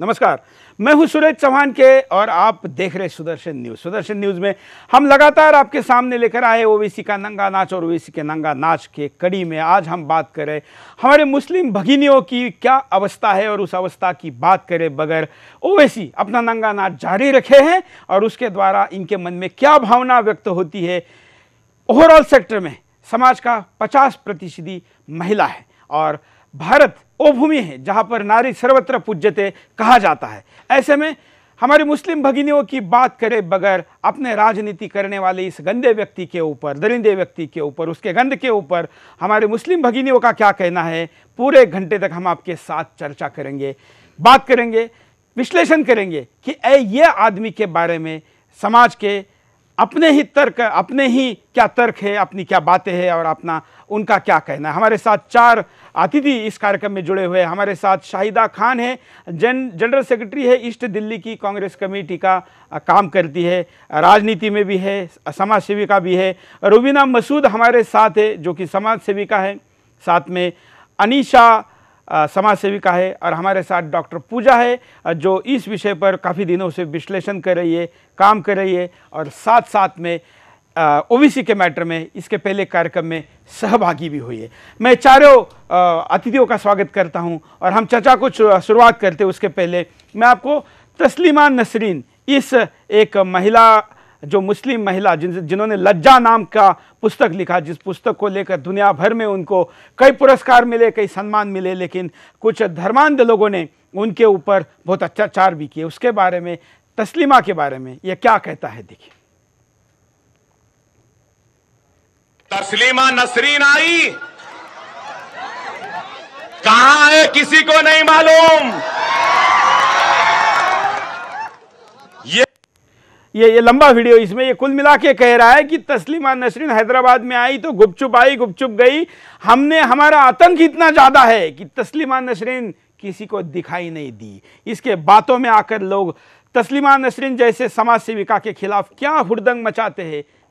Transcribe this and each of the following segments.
नमस्कार मैं हूं सुरेश चौहान के और आप देख रहे सुदर्शन न्यूज़ सुदर्शन न्यूज़ में हम लगातार आपके सामने लेकर आए ओवीसी का नंगा नाच और ओवीसी के नंगा नाच के कड़ी में आज हम बात करें हमारे मुस्लिम भगिनियों की क्या अवस्था है और उस अवस्था की बात करें बगैर ओवैसी अपना नंगा नाच जारी रखे हैं और उसके द्वारा इनके मन में क्या भावना व्यक्त होती है ओवरऑल सेक्टर में समाज का पचास प्रतिशत महिला है और भारत वो भूमि है जहाँ पर नारी सर्वत्र पूज्यते कहा जाता है ऐसे में हमारी मुस्लिम भगिनियों की बात करे बगैर अपने राजनीति करने वाले इस गंदे व्यक्ति के ऊपर दरिंदे व्यक्ति के ऊपर उसके गंद के ऊपर हमारे मुस्लिम भगिनियों का क्या कहना है पूरे घंटे तक हम आपके साथ चर्चा करेंगे बात करेंगे विश्लेषण करेंगे कि ए ये आदमी के बारे में समाज के अपने ही तर्क अपने ही क्या तर्क है अपनी क्या बातें हैं और अपना उनका क्या कहना है हमारे साथ चार अतिथि इस कार्यक्रम में जुड़े हुए हमारे साथ शाहिदा खान है जन जनरल सेक्रेटरी है ईस्ट दिल्ली की कांग्रेस कमेटी का काम करती है राजनीति में भी है समाज सेविका भी है रुबीना मसूद हमारे साथ है जो कि समाज सेविका है साथ में अनिशा समाज सेविका है और हमारे साथ डॉक्टर पूजा है जो इस विषय पर काफ़ी दिनों से विश्लेषण कर रही है काम कर रही है और साथ साथ में ओबीसी के मैटर में इसके पहले कार्यक्रम में सहभागी भी हुई है मैं चारों अतिथियों का स्वागत करता हूं और हम चर्चा को शुरुआत करते उसके पहले मैं आपको तस्लीमा नसरीन इस एक महिला जो मुस्लिम महिला जिन जिन्होंने लज्जा नाम का पुस्तक लिखा जिस पुस्तक को लेकर दुनिया भर में उनको कई पुरस्कार मिले कई सम्मान मिले लेकिन कुछ धर्मांध लोगों ने उनके ऊपर बहुत अत्याचार भी किए उसके बारे में तस्लीमा के बारे में यह क्या कहता है देखिए तस्लीमा नसरीन आई कहां है किसी को नहीं मालूम ये ये ये लंबा वीडियो इसमें ये कुल मिला के कह रहा है कि तस्लीमा नसरीन हैदराबाद में आई तो गुपचुप आई गुपचुप गई हमने हमारा आतंक इतना ज़्यादा है कि तस्लीमा नसरीन किसी को दिखाई नहीं दी इसके बातों में आकर लोग तस्लीमा नसरीन जैसे समाज सेविका के खिलाफ क्या हुड़दंग मचाते हैं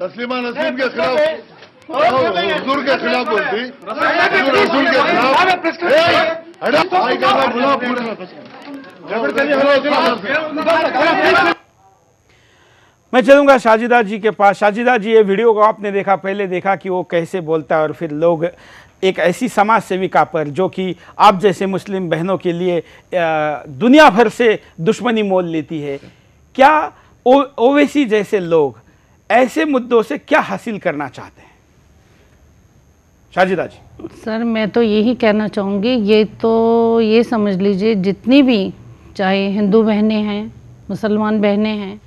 तस्लिमा नसीम तो के खिलाफ तो हजूर के खिलाफ बोलती हजूर के खिलाफ मैं चलूंगा शाजिदा जी के पास शाजिदा जी ये वीडियो को आपने देखा पहले देखा कि वो कैसे बोलता है और फिर लोग एक ऐसी समाज सेविका पर जो कि आप जैसे मुस्लिम बहनों के लिए दुनिया भर से दुश्मनी मोल लेती है क्या ओवैसी जैसे लोग ऐसे मुद्दों से क्या हासिल करना चाहते हैं शाजिदा जी सर मैं तो यही कहना चाहूँगी ये तो ये समझ लीजिए जितनी भी चाहे हिंदू बहनें हैं मुसलमान बहनें हैं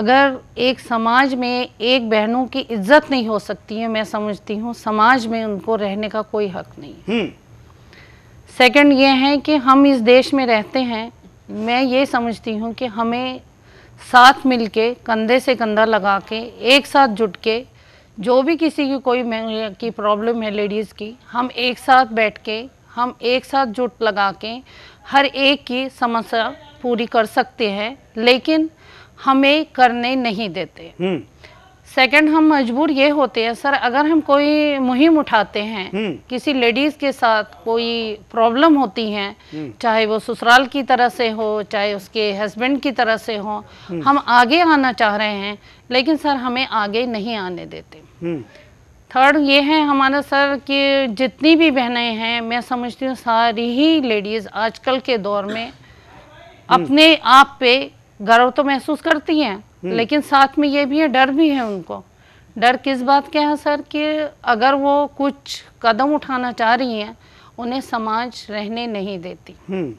अगर एक समाज में एक बहनों की इज्जत नहीं हो सकती है मैं समझती हूँ समाज में उनको रहने का कोई हक नहीं सेकंड हम्म। ये है कि हम इस देश में रहते हैं मैं ये समझती हूँ कि हमें साथ मिलके कंधे से कंधा लगा के एक साथ जुट के जो भी किसी की कोई की प्रॉब्लम है लेडीज़ की हम एक साथ बैठ के हम एक साथ जुट लगा के हर एक की समस्या पूरी कर सकते हैं लेकिन हमें करने नहीं देते हम्म। सेकंड हम मजबूर ये होते हैं सर अगर हम कोई मुहिम उठाते हैं हम्म। किसी लेडीज के साथ कोई प्रॉब्लम होती है हम्म। चाहे वो ससुराल की तरह से हो चाहे उसके हस्बैंड की तरह से हो हम्म। हम आगे आना चाह रहे हैं लेकिन सर हमें आगे नहीं आने देते थर्ड ये है हमारा सर कि जितनी भी बहनें हैं मैं समझती हूँ सारी ही लेडीज़ आजकल के दौर में अपने आप पे गर्व तो महसूस करती हैं हम्म। लेकिन साथ में ये भी है डर भी है उनको डर किस बात के है सर कि अगर वो कुछ कदम उठाना चाह रही हैं उन्हें समाज रहने नहीं देती हम्म।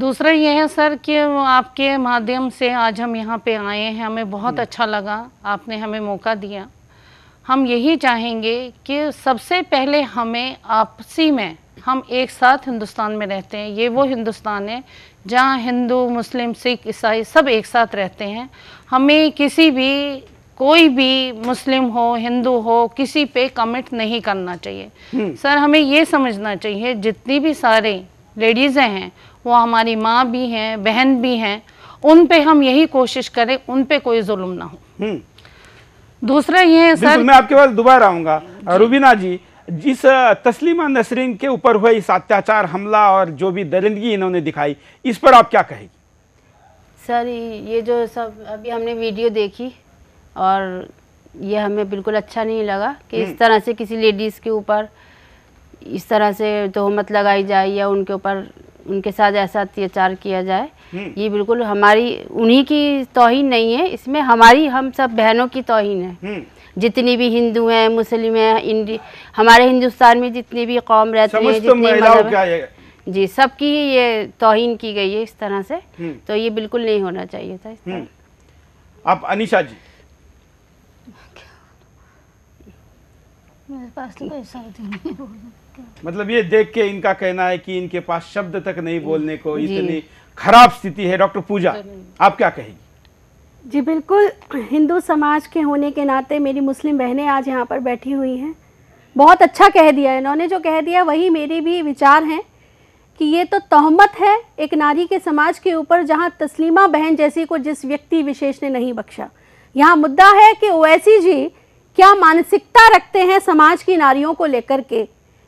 दूसरा ये है सर कि आपके माध्यम से आज हम यहाँ पे आए हैं हमें बहुत हम्म। अच्छा लगा आपने हमें मौका दिया हम यही चाहेंगे कि सबसे पहले हमें आपसी में हम एक साथ हिंदुस्तान में रहते हैं ये वो हिंदुस्तान है जहाँ हिंदू मुस्लिम सिख ईसाई सब एक साथ रहते हैं हमें किसी भी कोई भी मुस्लिम हो हिंदू हो किसी पे कमेंट नहीं करना चाहिए हम्म। सर हमें ये समझना चाहिए जितनी भी सारे लेडीज़ें हैं वो हमारी माँ भी हैं बहन भी हैं उन पे हम यही कोशिश करें उन पे कोई जुल्म ना हो हम्म। दूसरा ये है सर मैं आपके पास दोबारा आऊँगा रुबीना जी जिस तस्लीमा नसरीन के ऊपर हुए इस अत्याचार हमला और जो भी दरिंदगी इन्होंने दिखाई इस पर आप क्या कहेगी सर ये जो सब अभी हमने वीडियो देखी और ये हमें बिल्कुल अच्छा नहीं लगा कि इस हम्म। तरह से किसी लेडीज़ के ऊपर इस तरह से तोहमत लगाई जाए या उनके ऊपर उनके साथ ऐसा अत्याचार किया जाए हम्म। ये बिल्कुल हमारी उन्हीं की तोहन नहीं है इसमें हमारी हम सब बहनों की तोहन है हम्म। जितनी भी हिंदू हैं मुस्लिम हैं हमारे हिंदुस्तान में जितनी भी कौम रहती है जितने जी सबकी ही ये तोहिन की गई है इस तरह से हम्म। तो ये बिल्कुल नहीं होना चाहिए था हम्म। आप अनिशा जी मेरे पास तो नहीं मतलब ये देख के इनका कहना है कि इनके पास शब्द तक नहीं बोलने को इतनी खराब स्थिति है डॉक्टर पूजा तो आप क्या कहेंगे जी बिल्कुल हिंदू समाज के होने के नाते मेरी मुस्लिम बहनें आज यहाँ पर बैठी हुई हैं बहुत अच्छा कह दिया इन्होंने जो कह दिया वही मेरे भी विचार हैं कि ये तो तहमत है एक नारी के समाज के ऊपर जहाँ तस्लीमा बहन जैसी को जिस व्यक्ति विशेष ने नहीं बख्शा यहाँ मुद्दा है कि ओवैसी जी क्या मानसिकता रखते हैं समाज की नारियों को लेकर के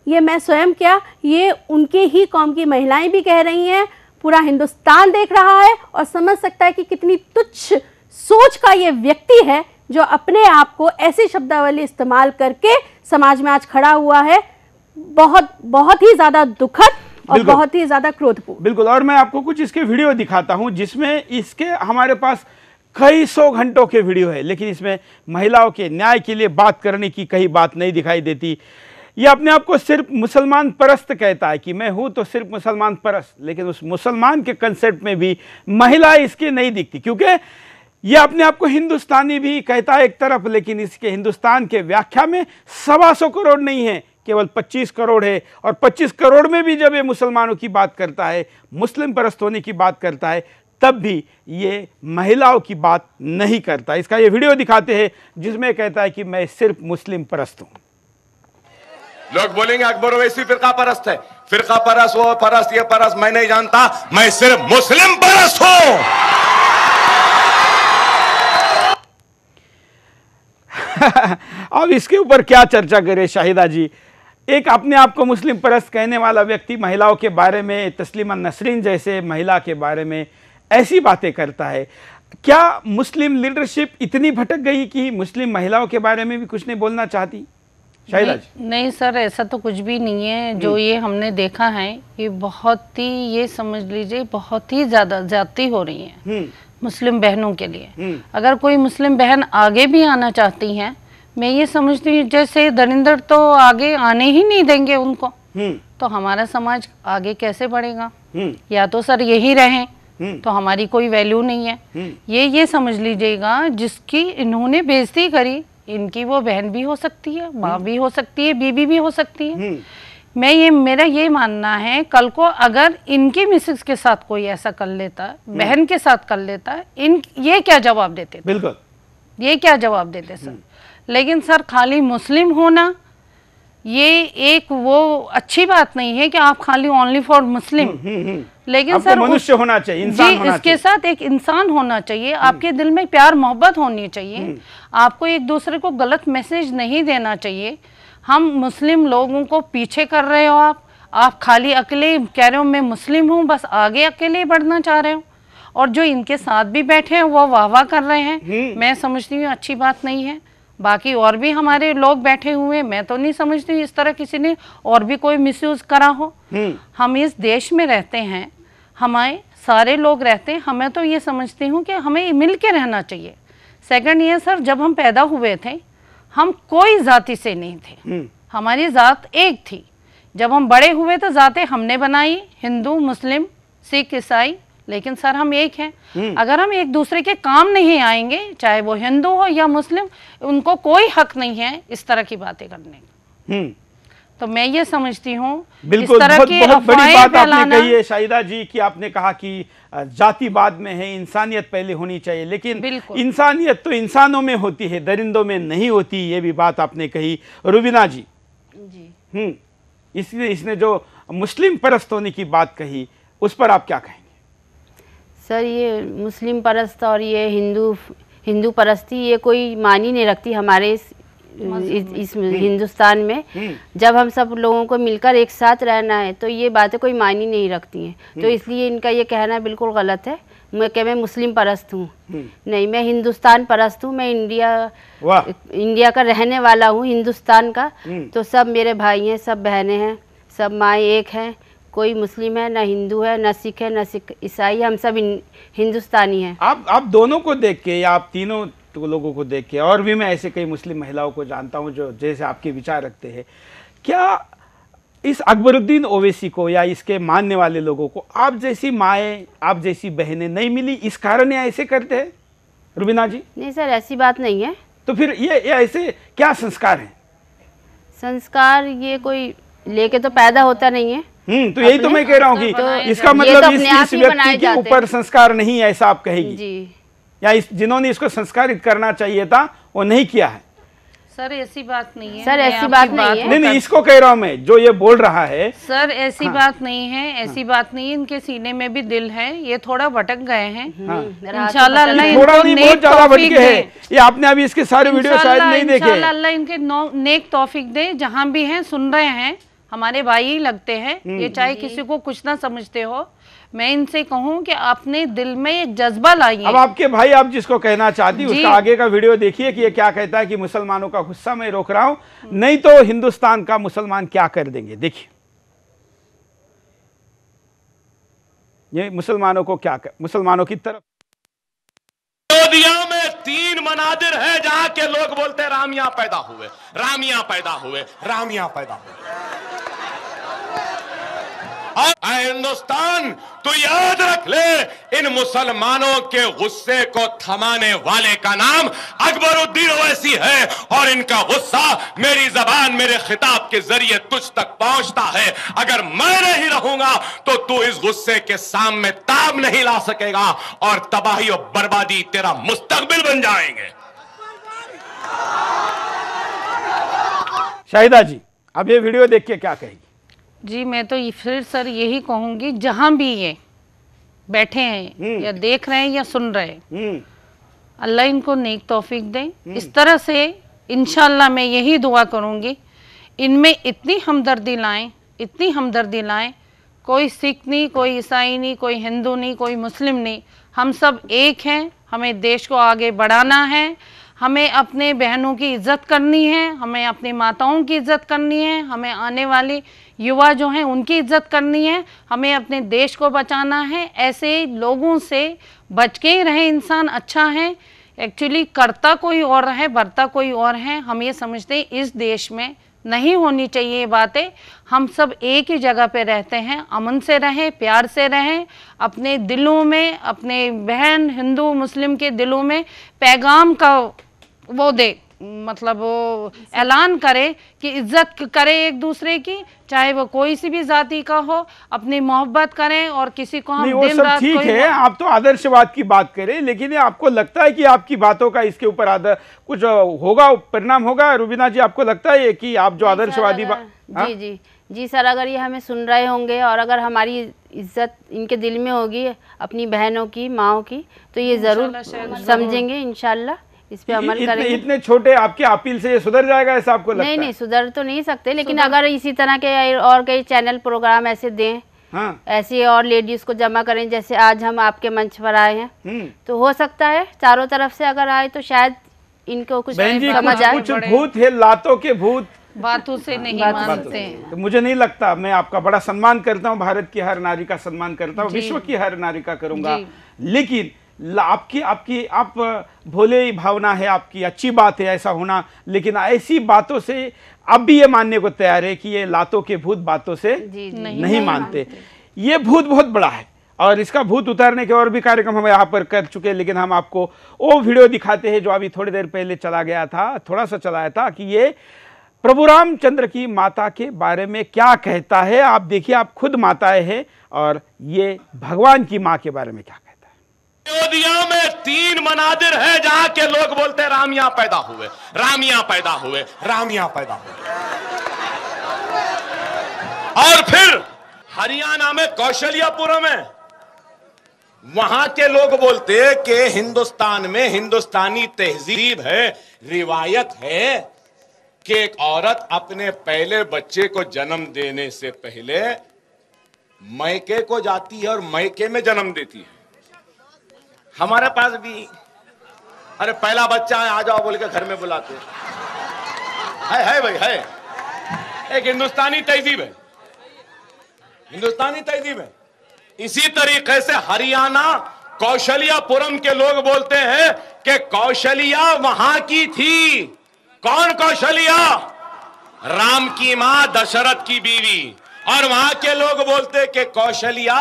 ये मैं स्वयं क्या ये उनके ही कौम की महिलाएं भी कह रही हैं पूरा हिंदुस्तान देख रहा है और समझ सकता है कि कितनी तुच्छ सोच का ये व्यक्ति है जो अपने आप को ऐसी शब्दावली इस्तेमाल करके समाज में आज खड़ा हुआ है बहुत बहुत ही ज्यादा दुखद और बहुत ही ज्यादा क्रोधपूर्ण बिल्कुल और मैं आपको कुछ इसके वीडियो दिखाता हूँ जिसमें इसके हमारे पास कई सौ घंटों के वीडियो है लेकिन इसमें महिलाओं के न्याय के लिए बात करने की कहीं बात नहीं दिखाई देती ये अपने आप को सिर्फ मुसलमान परस्त कहता है कि मैं हूं तो सिर्फ मुसलमान परस्त लेकिन उस मुसलमान के कंसेप्ट में भी महिला इसकी नहीं दिखती क्योंकि ये अपने आप को हिंदुस्तानी भी कहता है एक तरफ लेकिन इसके हिंदुस्तान के व्याख्या में सवा सौ करोड़ नहीं है केवल 25 करोड़ है और 25 करोड़ में भी जब ये मुसलमानों की बात करता है मुस्लिम परस्त होने की बात करता है तब भी ये महिलाओं की बात नहीं करता इसका ये वीडियो दिखाते हैं जिसमें कहता है कि मैं सिर्फ मुस्लिम परस्त हूँ लोग बोलेंगे अकबर वैसी फिरका परस्त है फिरका परस्त वो परस्त ये परस्त मैं नहीं जानता मैं सिर्फ मुस्लिम परस्त हूँ अब इसके ऊपर क्या चर्चा करें शाहिदा जी एक अपने आप को मुस्लिम परस्त कहने वाला व्यक्ति महिलाओं के बारे में तस्लीमा नसरीन जैसे महिला के बारे में ऐसी बातें करता है क्या मुस्लिम लीडरशिप इतनी भटक गई कि मुस्लिम महिलाओं के बारे में भी कुछ नहीं बोलना चाहती शाहिदा नहीं, नहीं सर ऐसा तो कुछ भी नहीं है जो ये हमने देखा है ये बहुत ही ये समझ लीजिए बहुत ही ज़्यादा जाती हो रही है हम्म। मुस्लिम बहनों के लिए हम्म। अगर कोई मुस्लिम बहन आगे भी आना चाहती हैं मैं ये समझती हूँ जैसे दरिंदर तो आगे आने ही नहीं देंगे उनको हम्म। तो हमारा समाज आगे कैसे बढ़ेगा हम्म। या तो सर यही रहें तो हमारी कोई वैल्यू नहीं है ये ये समझ लीजिएगा जिसकी इन्होंने बेजती करी इनकी वो बहन भी हो सकती है माँ भी हो सकती है बीबी भी हो सकती है मैं ये मेरा ये मानना है कल को अगर इनकी मिसेस के साथ कोई ऐसा कर लेता हम्म। बहन के साथ कर लेता इन ये क्या जवाब देते बिल्कुल ये क्या जवाब देते सर हम्म। लेकिन सर खाली मुस्लिम होना ये एक वो अच्छी बात नहीं है कि आप खाली ओनली फॉर मुस्लिम हम्म, लेकिन सर मनुष्य होना चाहिए इंसान जी होना इसके साथ एक इंसान होना चाहिए आपके दिल में प्यार मोहब्बत होनी चाहिए आपको एक दूसरे को गलत मैसेज नहीं देना चाहिए हम मुस्लिम लोगों को पीछे कर रहे हो आप आप खाली अकेले कह रहे हो मैं मुस्लिम हूँ बस आगे अकेले ही बढ़ना चाह रहे हो और जो इनके साथ भी बैठे हैं वो वाह वाह कर रहे हैं हम्म। मैं समझती हूँ अच्छी बात नहीं है बाकी और भी हमारे लोग बैठे हुए मैं तो नहीं समझती इस तरह किसी ने और भी कोई मिस करा हो हम्म। हम इस देश में रहते हैं हमारे सारे लोग रहते हैं हमें तो ये समझती हूँ कि हमें मिल के रहना चाहिए सेकंड ये सर जब हम पैदा हुए थे हम कोई जाति से नहीं थे हम्म। हमारी ज़ात एक थी जब हम बड़े हुए तो जाते हमने बनाई हिंदू मुस्लिम सिख ईसाई लेकिन सर हम एक हैं हम्म। अगर हम एक दूसरे के काम नहीं आएंगे चाहे वो हिंदू हो या मुस्लिम उनको कोई हक नहीं है इस तरह की बातें करने का हम्म। तो मैं ये समझती हूँ बिल्कुल बहुत, बहुत बड़ी बात आपने कही है शाहिदा जी कि आपने कहा कि जाति बाद में है इंसानियत पहले होनी चाहिए लेकिन इंसानियत तो इंसानों में होती है दरिंदों में नहीं होती ये भी बात आपने कही रुबिना जी जी हम्म इसने इसने जो मुस्लिम परस्त होने की बात कही उस पर आप क्या कहेंगे सर ये मुस्लिम परस्त और ये हिंदू हिंदू परस्ती ये कोई मानी नहीं रखती हमारे इस, इस हम्म। हिंदुस्तान में हम्म। जब हम सब लोगों को मिलकर एक साथ रहना है तो ये बातें कोई मायने नहीं रखती हैं तो हम्म। इसलिए इनका ये कहना बिल्कुल गलत है मैं क्या मैं मुस्लिम परस्त हूँ नहीं मैं हिंदुस्तान परस्त हूँ मैं इंडिया इंडिया का रहने वाला हूँ हिंदुस्तान का तो सब मेरे भाई हैं सब बहनें हैं सब माए एक हैं कोई मुस्लिम है ना हिंदू है ना सिख है ना सिख ईसाई हम सब हिंदुस्तानी हैं आप आप दोनों को देख के आप तीनों तो लोगों को देख के और भी मैं ऐसे कई मुस्लिम महिलाओं को जानता हूँ जो जैसे आपके विचार रखते हैं क्या इस अकबरुद्दीन ओवैसी को या इसके मानने वाले लोगों को आप जैसी माएँ आप जैसी बहनें नहीं मिली इस कारण या ऐसे करते हैं रुबीना जी नहीं सर ऐसी बात नहीं है तो फिर ये ये ऐसे क्या संस्कार हैं संस्कार ये कोई लेके तो पैदा होता नहीं है हम्म तो यही तो मैं कह रहा हूँ कि तो इसका मतलब तो इस, इस व्यक्ति के ऊपर संस्कार नहीं है ऐसा आप कहेगी जी या इस जिन्होंने इसको संस्कारित करना चाहिए था वो नहीं किया है सर ऐसी बात नहीं है सर ऐसी बात नहीं है नहीं नहीं इसको कह रहा हूँ मैं जो ये बोल रहा है सर ऐसी हाँ, बात नहीं है हाँ। ऐसी हाँ, बात नहीं इनके सीने में भी दिल है ये थोड़ा भटक गए हैं हाँ। हम्म, इंशाल्लाह थोड़ा नहीं बहुत ज्यादा हैं ये आपने अभी इसके सारे वीडियो शायद नहीं देखे अल्लाह इनके नेक तोफिक दे जहाँ भी है सुन रहे हैं हमारे भाई लगते हैं हम्म। ये चाहे किसी को कुछ ना समझते हो मैं इनसे कहूँ कि आपने दिल में ये जज्बा लाइए अब आपके भाई आप जिसको कहना चाहती उसका आगे का वीडियो देखिए कि ये क्या कहता है कि मुसलमानों का गुस्सा मैं रोक रहा हूँ हम्म। नहीं तो हिंदुस्तान का मुसलमान क्या कर देंगे देखिए ये मुसलमानों को क्या कर मुसलमानों की तरफ अयोध्या में तीन मनादिर है जहां के लोग बोलते रामिया पैदा हुए रामिया पैदा हुए रामिया पैदा हुए और हिंदुस्तान तो याद रख ले इन मुसलमानों के गुस्से को थमाने वाले का नाम अकबरुद्दीन ओवैसी है और इनका गुस्सा मेरी जबान मेरे खिताब के जरिए तुझ तक पहुंचता है अगर मैं नहीं रहूंगा तो तू इस गुस्से के सामने ताब नहीं ला सकेगा और तबाही और बर्बादी तेरा मुस्तकबिल बन जाएंगे शाहिदा जी अब ये वीडियो देख के क्या कहेगी जी मैं तो फिर सर यही कहूँगी जहाँ भी ये बैठे हैं हम्म। या देख रहे हैं या सुन रहे हैं हम्म। अल्लाह इनको नेक तोफीक दें हम्म। इस तरह से इनशाला मैं यही दुआ करूंगी इनमें इतनी हमदर्दी लाएं इतनी हमदर्दी लाएं कोई सिख नहीं कोई ईसाई नहीं कोई हिंदू नहीं कोई मुस्लिम नहीं हम सब एक हैं हमें देश को आगे बढ़ाना है हमें अपने बहनों की इज्जत करनी है हमें अपनी माताओं की इज्जत करनी है हमें आने वाली युवा जो हैं उनकी इज्जत करनी है हमें अपने देश को बचाना है ऐसे लोगों से बच के ही रहे इंसान अच्छा है एक्चुअली करता कोई और है बरता कोई और है हम ये समझते इस देश में नहीं होनी चाहिए ये बातें हम सब एक ही जगह पे रहते हैं अमन से रहें प्यार से रहें अपने दिलों में अपने बहन हिंदू मुस्लिम के दिलों में पैगाम का वो दे मतलब वो ऐलान करे कि इज्जत करे एक दूसरे की चाहे वो कोई सी भी जाति का हो अपनी मोहब्बत करें और किसी को हम दिन रात ठीक है आप तो आदर्शवाद की बात करें लेकिन ये आपको लगता है कि आपकी बातों का इसके ऊपर आदर कुछ होगा परिणाम होगा रुबीना जी आपको लगता है कि आप जो आदर्शवादी हाँ? जी जी जी सर अगर ये हमें सुन रहे होंगे और अगर हमारी इज्जत इनके दिल में होगी अपनी बहनों की माओ की तो ये ज़रूर समझेंगे इनशाला इस पे अमल इतने, करेंगे इतने छोटे आपके अपील से ये सुधर जाएगा ऐसा आपको लगता नहीं नहीं सुधर तो नहीं सकते लेकिन अगर इसी तरह के और कई चैनल प्रोग्राम ऐसे दें हाँ। ऐसी और लेडीज को जमा करें जैसे आज हम आपके मंच पर आए हैं हम्म। तो हो सकता है चारों तरफ से अगर आए तो शायद इनको कुछ समझ आए कुछ भूत है लातों के भूत बातों से नहीं बात मानते हैं तो मुझे नहीं लगता मैं आपका बड़ा सम्मान करता हूँ भारत की हर नारी का सम्मान करता हूँ विश्व की हर नारी का करूंगा लेकिन आपकी आपकी आप भोले ही भावना है आपकी अच्छी बात है ऐसा होना लेकिन ऐसी बातों से अब भी ये मानने को तैयार है कि ये लातों के भूत बातों से नहीं, नहीं, नहीं मानते, मानते। ये भूत बहुत बड़ा है और इसका भूत उतारने के और भी कार्यक्रम हम यहाँ पर कर चुके हैं लेकिन हम आपको वो वीडियो दिखाते हैं जो अभी थोड़ी देर पहले चला गया था थोड़ा सा चलाया था कि ये प्रभु रामचंद्र की माता के बारे में क्या कहता है आप देखिए आप खुद माताएं हैं और ये भगवान की माँ के बारे में क्या अयोध्या में तीन मनादिर है जहां के लोग बोलते रामिया पैदा हुए रामिया पैदा हुए रामिया पैदा हुए और फिर हरियाणा में कौशल्यापुरम है वहां के लोग बोलते कि हिंदुस्तान में हिंदुस्तानी तहजीब है रिवायत है कि एक औरत अपने पहले बच्चे को जन्म देने से पहले मैके को जाती है और मैके में जन्म देती है हमारे पास भी अरे पहला बच्चा है आ जाओ बोल के घर में बुलाते है है भाई है एक हिंदुस्तानी तहजीब है हिंदुस्तानी तहजीब है इसी तरीके से हरियाणा कौशलियापुरम के लोग बोलते हैं कि कौशलिया वहां की थी कौन कौशलिया राम की मां दशरथ की बीवी और वहां के लोग बोलते कि कौशलिया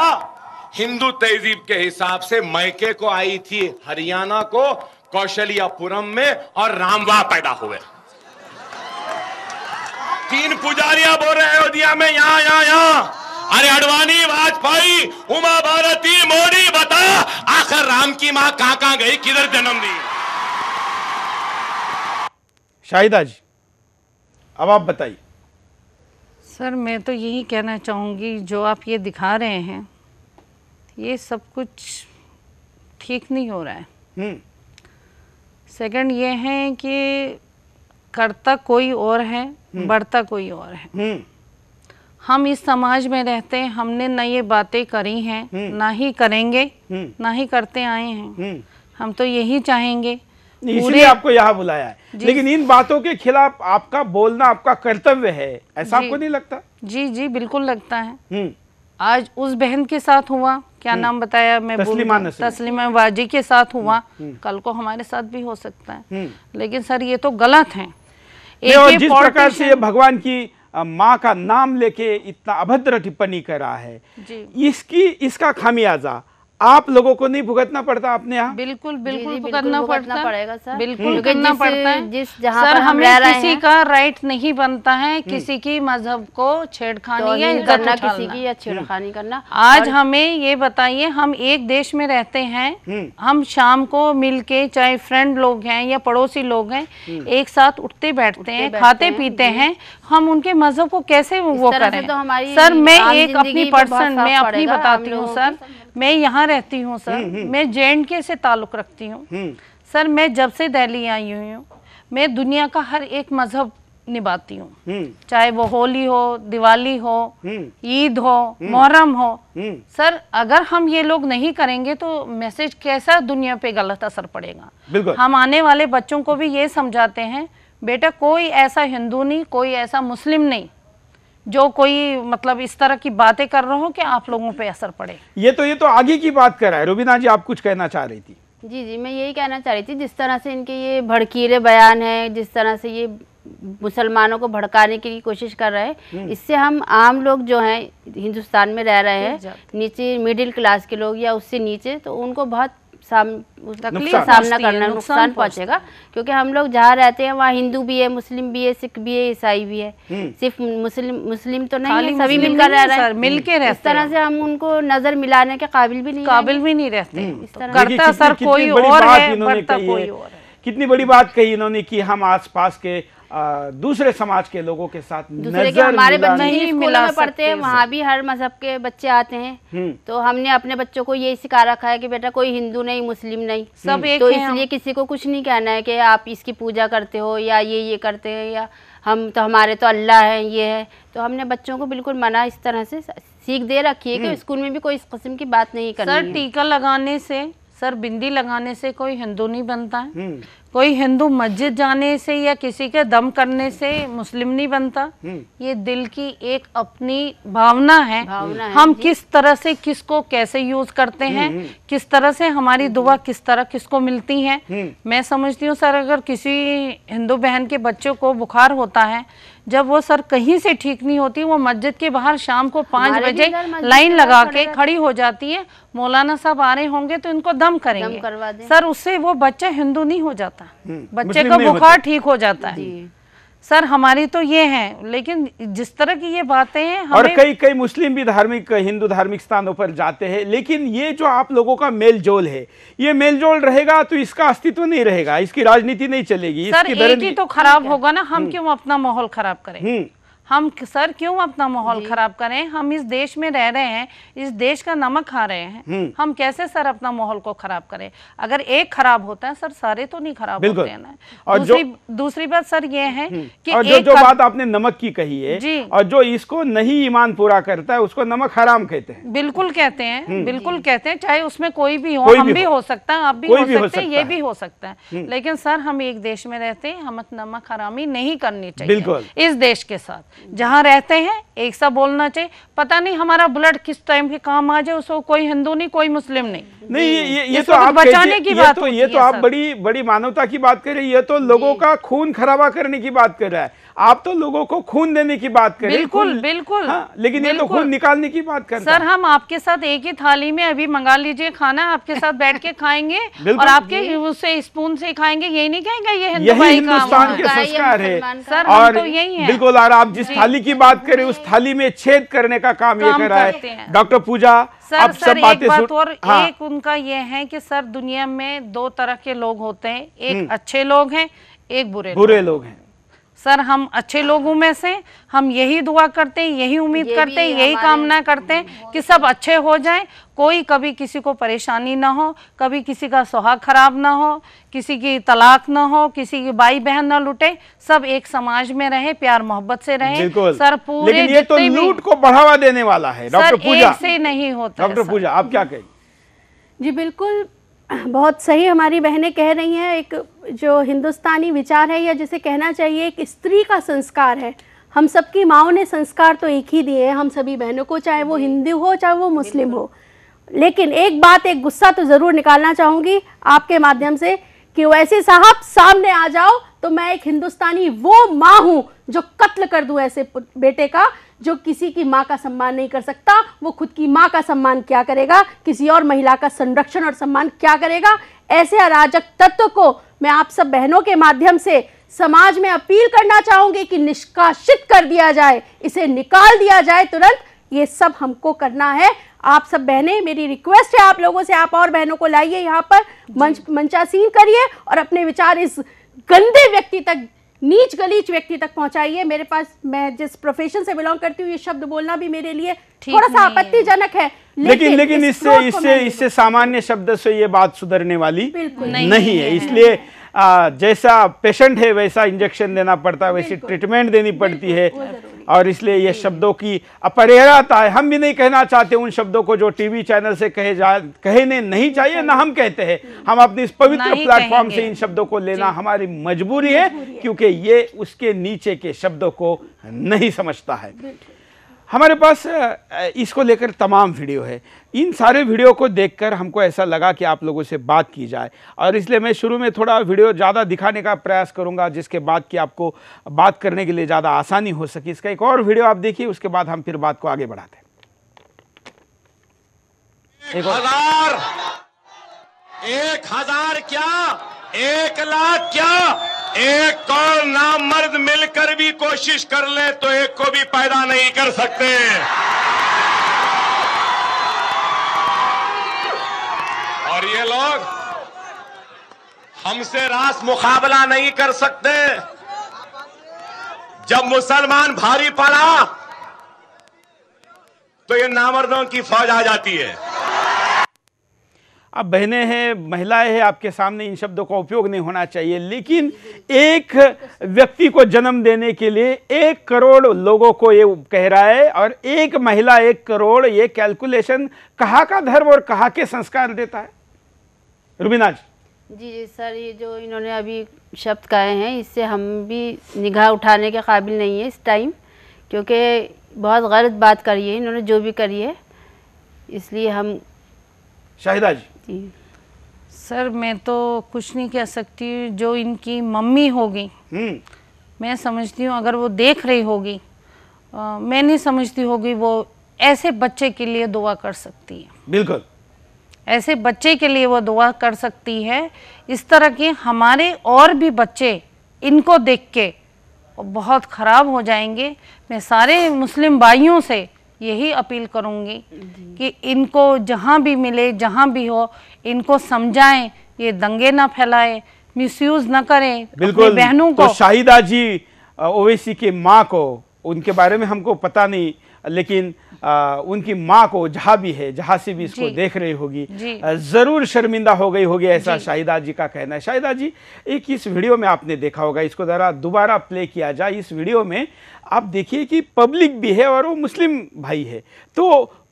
हिंदू तहजीब के हिसाब से मैके को आई थी हरियाणा को कौशलियापुरम में और रामवा पैदा हुए तीन पुजारिया बोल रहे अयोध्या में यहाँ यहाँ यहाँ अरे अडवाणी वाजपेयी उमा भारती मोदी बता आखिर राम की माँ कहाँ कहाँ गई किधर जन्म दी शाहिदा जी अब आप बताइए सर मैं तो यही कहना चाहूंगी जो आप ये दिखा रहे हैं ये सब कुछ ठीक नहीं हो रहा है सेकंड हम्म। ये है कि करता कोई और है हम्म। बढ़ता कोई और है हम्म। हम इस समाज में रहते हैं हमने न ये बातें करी हैं ना ही करेंगे ना ही करते आए हैं हम तो यही चाहेंगे इसलिए आपको यहाँ बुलाया है लेकिन इन बातों के खिलाफ आपका बोलना आपका कर्तव्य है ऐसा आपको नहीं लगता जी जी बिल्कुल लगता है आज उस बहन के साथ हुआ क्या हम्म। नाम बताया मैं तस्लीमा तस्लीमा वाजी के साथ हुआ हम्म, हम्म। कल को हमारे साथ भी हो सकता है लेकिन सर ये तो गलत है जिस प्रकार से ये भगवान की माँ का नाम लेके इतना अभद्र टिप्पणी कर रहा है इसकी इसका खामियाजा आप लोगों को नहीं भुगतना पड़ता अपने यहाँ बिल्कुल बिल्कुल भुगतना पड़ता पड़ेगा सर बिल्कुल भुगतना पड़ता है जिस जहाँ सर हमें किसी का राइट नहीं बनता है किसी की मजहब को छेड़खानी तो या करना किसी की या छेड़खानी करना हम्म। आज हमें ये बताइए हम एक देश में रहते हैं हम्म। हम शाम को मिल के चाहे फ्रेंड लोग हैं या पड़ोसी लोग हैं हम्म। एक साथ उठते बैठते हैं खाते पीते हैं हम उनके मजहब को कैसे वो करें तो सर मैं एक अपनी पर्सन में अपनी बताती हूँ सर मैं यहाँ रहती हूँ सर हम्म, हम्म। मैं जे के से ताल्लुक़ रखती हूँ हम्म। सर मैं जब से दिल्ली आई हुई हूँ मैं दुनिया का हर एक मज़हब निभाती हूँ चाहे वो होली हो दिवाली हो ईद हो मुहर्रम हो सर अगर हम ये लोग नहीं करेंगे तो मैसेज कैसा दुनिया पे गलत असर पड़ेगा हम आने वाले बच्चों को भी ये समझाते हैं बेटा कोई ऐसा हिंदू नहीं कोई ऐसा मुस्लिम नहीं जो कोई मतलब इस तरह की बातें कर रहा हूँ कि आप लोगों पे असर पड़े ये तो ये तो आगे की बात कर रहा है रुबीना जी आप कुछ कहना चाह रही थी जी जी मैं यही कहना चाह रही थी जिस तरह से इनके ये भड़कीले बयान है जिस तरह से ये मुसलमानों को भड़काने की कोशिश कर रहे हैं हम्म। इससे हम आम लोग जो हैं हिंदुस्तान में रह रहे हैं नीचे मिडिल क्लास के लोग या उससे नीचे तो उनको बहुत साम सामना करना नुकसान पहुंचेगा क्योंकि हम लोग जहाँ रहते हैं वहाँ हिंदू भी है मुस्लिम भी है सिख भी है ईसाई भी है हम्म। सिर्फ मुस्लिम मुस्लिम तो नहीं है सभी मिलकर रह रहे हैं मिल के इस तरह से हम उनको नजर मिलाने के काबिल भी नहीं काबिल भी नहीं रहते हम्म। तो करता सर कोई और है कितनी बड़ी बात कही इन्होंने की हम पास के दूसरे समाज के लोगों के साथ नजर के हमारे बच्चे नहीं मिला में पढ़ते हैं वहाँ भी हर मजहब के बच्चे आते हैं हम्म। तो हमने अपने बच्चों को यही सिखा रखा है कि बेटा कोई हिंदू नहीं मुस्लिम नहीं सब हम्म। एक तो इसलिए किसी को कुछ नहीं कहना है कि आप इसकी पूजा करते हो या ये ये करते हैं या हम तो हमारे तो अल्लाह है ये है तो हमने बच्चों को बिल्कुल मना इस तरह से सीख दे रखी है कि हम्म। स्कूल में भी कोई इस किस्म की बात नहीं करनी सर टीका लगाने से सर बिंदी लगाने से कोई हिंदू नहीं बनता है हम्म। कोई हिंदू मस्जिद जाने से या किसी के दम करने से मुस्लिम नहीं बनता हम्म। ये दिल की एक अपनी भावना है भावना हम है किस तरह से किसको कैसे यूज करते हैं हम्म, किस तरह से हमारी दुआ किस तरह किसको मिलती है मैं समझती हूँ सर अगर किसी हिंदू बहन के बच्चों को बुखार होता है जब वो सर कहीं से ठीक नहीं होती वो मस्जिद के बाहर शाम को पाँच बजे लाइन लगा के खड़ी हो जाती है मौलाना साहब आ रहे होंगे तो इनको दम करेंगे दम सर उससे वो बच्चा हिंदू नहीं हो जाता हम्म, बच्चे का बुखार ठीक हो जाता है सर हमारी तो ये है लेकिन जिस तरह की ये बातें हैं हमें... और कई कई मुस्लिम भी धार्मिक हिंदू धार्मिक स्थानों पर जाते हैं लेकिन ये जो आप लोगों का मेल जोल है ये मेल जोल रहेगा तो इसका अस्तित्व नहीं रहेगा इसकी राजनीति नहीं चलेगी सर एक ही तो खराब होगा ना हम हम्म। क्यों अपना माहौल खराब करें हम्म। हम सर क्यों अपना माहौल खराब करें हम इस देश में रह रहे हैं इस देश का नमक खा रहे हैं हम्म। हम कैसे सर अपना माहौल को खराब करें अगर एक खराब होता है सर सारे तो नहीं खराब होते हैं ना और दूसरी, दूसरी बात सर ये है हम्म। कि और जो, जो कर... बात आपने नमक की कही है जी और जो इसको नहीं ईमान पूरा करता है उसको नमक हराम कहते हैं बिल्कुल कहते हैं हम्म। बिल्कुल कहते हैं चाहे उसमें कोई भी हो हम भी हो सकता है आप भी हो सकते हैं ये भी हो सकता है लेकिन सर हम एक देश में रहते हैं हम नमक हरामी नहीं करनी चाहिए इस देश के साथ जहाँ रहते हैं एक सा बोलना चाहिए पता नहीं हमारा ब्लड किस टाइम के काम आ जाए उसको कोई हिंदू नहीं कोई मुस्लिम नहीं नहीं ये ये, ये तो, तो आप बचाने की बात तो ये तो आप बड़ी बड़ी मानवता की बात कर रहे हैं ये तो लोगों का खून खराबा करने की बात कर रहा है आप तो लोगों को खून देने की बात करें बिल्कुल बिल्कुल हाँ, लेकिन बिल्कुल, ये तो खून निकालने की बात करें सर हम आपके साथ एक ही थाली में अभी मंगा लीजिए खाना आपके साथ बैठ के खाएंगे और आपके उससे स्पून से खाएंगे यही नहीं कहेंगे ये हिंदुस्तान के संस्कार है सर और तो यही है बिल्कुल और आप जिस थाली की बात करें उस थाली में छेद करने का काम ये कर रहा है डॉक्टर पूजा सर अब सर एक बात और हाँ। एक उनका ये है कि सर दुनिया में दो तरह के लोग होते हैं एक हम्म। अच्छे लोग हैं एक बुरे बुरे लोग हैं सर हम अच्छे लोगों में से हम यही दुआ करते हैं यही उम्मीद ये करते हैं यही कामना करते हैं कि सब अच्छे हो जाएं कोई कभी किसी को परेशानी ना हो कभी किसी का सुहाग खराब ना हो किसी की तलाक ना हो किसी की भाई बहन ना लुटे सब एक समाज में रहे प्यार मोहब्बत से रहे सर पूरे लेकिन ये तो लूट को बढ़ावा देने वाला है डॉक्टर पूजा से नहीं होता डॉक्टर पूजा आप क्या कहें जी बिल्कुल बहुत सही हमारी बहनें कह रही हैं एक जो हिंदुस्तानी विचार है या जिसे कहना चाहिए एक स्त्री का संस्कार है हम सबकी माओ ने संस्कार तो एक ही दिए हैं हम सभी बहनों को चाहे वो हिंदू हो चाहे वो मुस्लिम हो लेकिन एक बात एक गुस्सा तो ज़रूर निकालना चाहूँगी आपके माध्यम से कि वैसे साहब सामने आ जाओ तो मैं एक हिंदुस्तानी वो माँ हूँ जो कत्ल कर दूँ ऐसे बेटे का जो किसी की माँ का सम्मान नहीं कर सकता वो खुद की माँ का सम्मान क्या करेगा किसी और महिला का संरक्षण और सम्मान क्या करेगा ऐसे अराजक तत्व को मैं आप सब बहनों के माध्यम से समाज में अपील करना चाहूंगी कि निष्कासित कर दिया जाए इसे निकाल दिया जाए तुरंत ये सब हमको करना है आप सब बहनें मेरी रिक्वेस्ट है आप लोगों से आप और बहनों को लाइए यहाँ पर मंच मंचासीन करिए और अपने विचार इस गंदे व्यक्ति तक नीच गलीच व्यक्ति तक पहुंचाई है मेरे पास मैं जिस प्रोफेशन से बिलोंग करती हूँ ये शब्द बोलना भी मेरे लिए थोड़ा सा आपत्तिजनक है लेकिन लेकिन इससे इससे इससे सामान्य शब्द से ये बात सुधरने वाली नहीं है इसलिए जैसा पेशेंट है वैसा इंजेक्शन देना पड़ता है वैसी ट्रीटमेंट देनी पड़ती है और इसलिए ये शब्दों की अपरेहराता है हम भी नहीं कहना चाहते उन शब्दों को जो टीवी चैनल से कहे जा कहने नहीं चाहिए ना हम कहते हैं हम अपने इस पवित्र प्लेटफॉर्म से इन शब्दों को लेना हमारी मजबूरी है क्योंकि ये उसके नीचे के शब्दों को नहीं समझता है हमारे पास इसको लेकर तमाम वीडियो है इन सारे वीडियो को देखकर हमको ऐसा लगा कि आप लोगों से बात की जाए और इसलिए मैं शुरू में थोड़ा वीडियो ज़्यादा दिखाने का प्रयास करूँगा जिसके बाद कि आपको बात करने के लिए ज़्यादा आसानी हो सके इसका एक और वीडियो आप देखिए उसके बाद हम फिर बात को आगे बढ़ाते हैं एक हजार एक हजार क्या एक लाख क्या एक और नाम मर्द मिलकर भी कोशिश कर ले तो एक को भी पैदा नहीं कर सकते और ये लोग हमसे रास मुकाबला नहीं कर सकते जब मुसलमान भारी पड़ा तो ये नामर्दों की फौज आ जाती है अब बहनें हैं महिलाएं हैं आपके सामने इन शब्दों का उपयोग नहीं होना चाहिए लेकिन एक व्यक्ति को जन्म देने के लिए एक करोड़ लोगों को ये कह रहा है और एक महिला एक करोड़ ये कैलकुलेशन कहाँ का धर्म और कहाँ के संस्कार देता है रुबीना जी जी जी सर ये जो इन्होंने अभी शब्द कहे हैं इससे हम भी निगाह उठाने के काबिल नहीं है इस टाइम क्योंकि बहुत गलत बात करी है इन्होंने जो भी करी है इसलिए हम शाहिदा जी जी सर मैं तो कुछ नहीं कह सकती जो इनकी मम्मी होगी हम्म। मैं समझती हूँ अगर वो देख रही होगी मैं नहीं समझती होगी वो ऐसे बच्चे के लिए दुआ कर सकती है बिल्कुल ऐसे बच्चे के लिए वो दुआ कर सकती है इस तरह के हमारे और भी बच्चे इनको देख के बहुत ख़राब हो जाएंगे मैं सारे मुस्लिम भाइयों से यही अपील करूंगी कि इनको जहां भी मिले जहाँ भी हो इनको समझाएं ये दंगे ना फैलाएं मिसयूज ना करें बिल्कुल बहनों तो को तो शाहिदा जी ओवैसी की माँ को उनके बारे में हमको पता नहीं लेकिन आ, उनकी माँ को जहाँ भी है जहाँ से भी इसको देख रही होगी ज़रूर शर्मिंदा हो गई होगी ऐसा शाहिदा जी का कहना है शाहिदा जी एक इस वीडियो में आपने देखा होगा इसको ज़रा दोबारा प्ले किया जाए इस वीडियो में आप देखिए कि पब्लिक भी है और वो मुस्लिम भाई है तो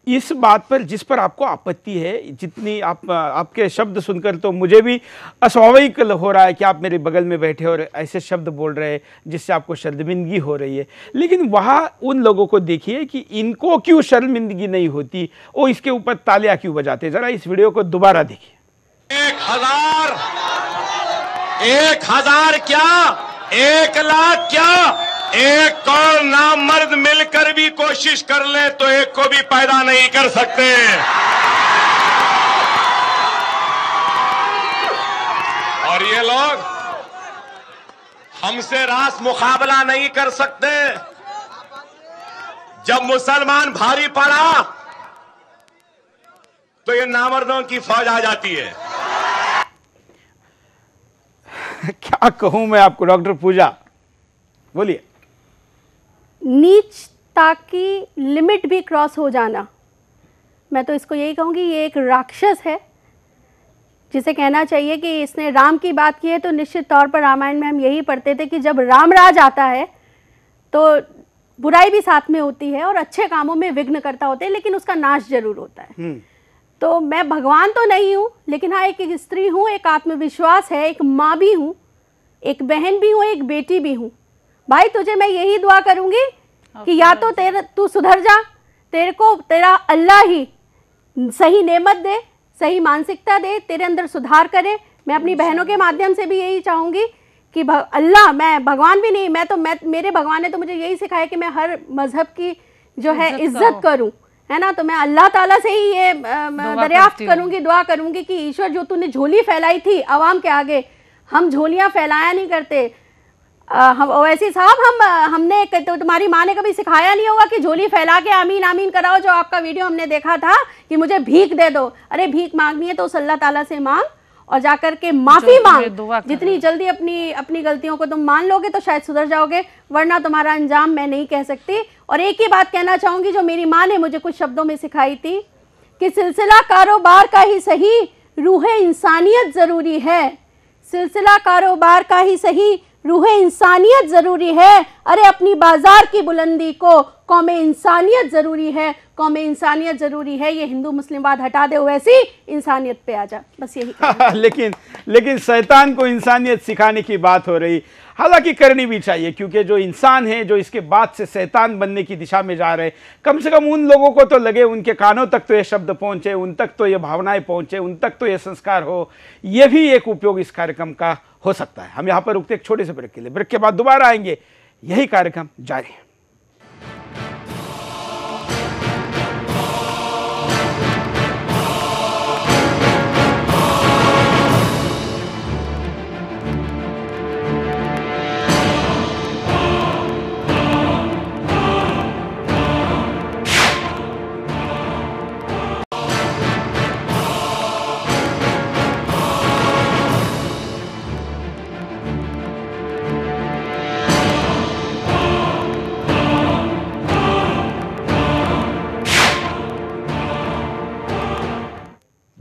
इस बात पर जिस पर आपको आपत्ति है जितनी आप आपके शब्द सुनकर तो मुझे भी अस्वाभाविक हो रहा है कि आप मेरे बगल में बैठे और ऐसे शब्द बोल रहे हैं जिससे आपको शर्मिंदगी हो रही है लेकिन वहाँ उन लोगों को देखिए कि इनको क्यों शर्मिंदगी नहीं होती वो इसके ऊपर तालियां क्यों बजाते ज़रा इस वीडियो को दोबारा देखिए एक हजार एक हजार क्या एक लाख क्या एक और नाम मर्द मिलकर भी कोशिश कर ले तो एक को भी पैदा नहीं कर सकते और ये लोग हमसे रास मुकाबला नहीं कर सकते जब मुसलमान भारी पड़ा तो ये नामर्दों की फौज आ जाती है क्या कहूं मैं आपको डॉक्टर पूजा बोलिए नीचता की लिमिट भी क्रॉस हो जाना मैं तो इसको यही कहूँगी ये एक राक्षस है जिसे कहना चाहिए कि इसने राम की बात की है तो निश्चित तौर पर रामायण में हम यही पढ़ते थे कि जब रामराज आता है तो बुराई भी साथ में होती है और अच्छे कामों में विघ्न करता होते हैं लेकिन उसका नाश जरूर होता है हम्म। तो मैं भगवान तो नहीं हूँ लेकिन हाँ एक, एक स्त्री हूँ एक आत्मविश्वास है एक माँ भी हूँ एक बहन भी हूँ एक बेटी भी हूँ भाई तुझे मैं यही दुआ करूंगी कि तो या तो तेरा तू सुधर जा तेरे को तेरा अल्लाह ही सही नेमत दे सही मानसिकता दे तेरे अंदर सुधार करे मैं अपनी अच्छा। बहनों के माध्यम से भी यही चाहूँगी कि अल्लाह मैं भगवान भी नहीं मैं तो मैं मेरे भगवान ने तो मुझे यही सिखाया कि मैं हर मज़हब की जो है इज्जत करूँ है ना तो मैं अल्लाह ताला से ही ये दरियाफ्त करूँगी दुआ करूंगी कि ईश्वर जो तूने झोली फैलाई थी आवाम के आगे हम झोलियाँ फैलाया नहीं करते हम ओवैसी साहब हम हमने तो तुम्हारी माँ ने कभी सिखाया नहीं होगा कि झोली फैला के आमीन आमीन कराओ जो आपका वीडियो हमने देखा था कि मुझे भीख दे दो अरे भीख मांगनी है तो उस अल्लाह ताला से मांग और जाकर के माफी मांग जितनी जल्दी अपनी अपनी गलतियों को तुम मान लोगे तो शायद सुधर जाओगे वरना तुम्हारा अंजाम मैं नहीं कह सकती और एक ही बात कहना चाहूंगी जो मेरी माँ ने मुझे कुछ शब्दों में सिखाई थी कि सिलसिला कारोबार का ही सही रूह इंसानियत ज़रूरी है सिलसिला कारोबार का ही सही रूह इंसानियत ज़रूरी है अरे अपनी बाज़ार की बुलंदी को कौम इंसानियत ज़रूरी है कौम इंसानियत ज़रूरी है ये हिंदू मुस्लिम बात हटा दे वैसी इंसानियत पे आ जा बस यही लेकिन लेकिन शैतान को इंसानियत सिखाने की बात हो रही हालांकि करनी भी चाहिए क्योंकि जो इंसान है जो इसके बाद से शैतान बनने की दिशा में जा रहे कम से कम उन लोगों को तो लगे उनके कानों तक तो ये शब्द पहुंचे उन तक तो ये भावनाएं पहुंचे उन तक तो ये संस्कार हो ये भी एक उपयोग इस कार्यक्रम का हो सकता है हम यहाँ पर रुकते एक छोटे से ब्रेक के लिए ब्रेक के बाद दोबारा आएंगे यही कार्यक्रम जारी है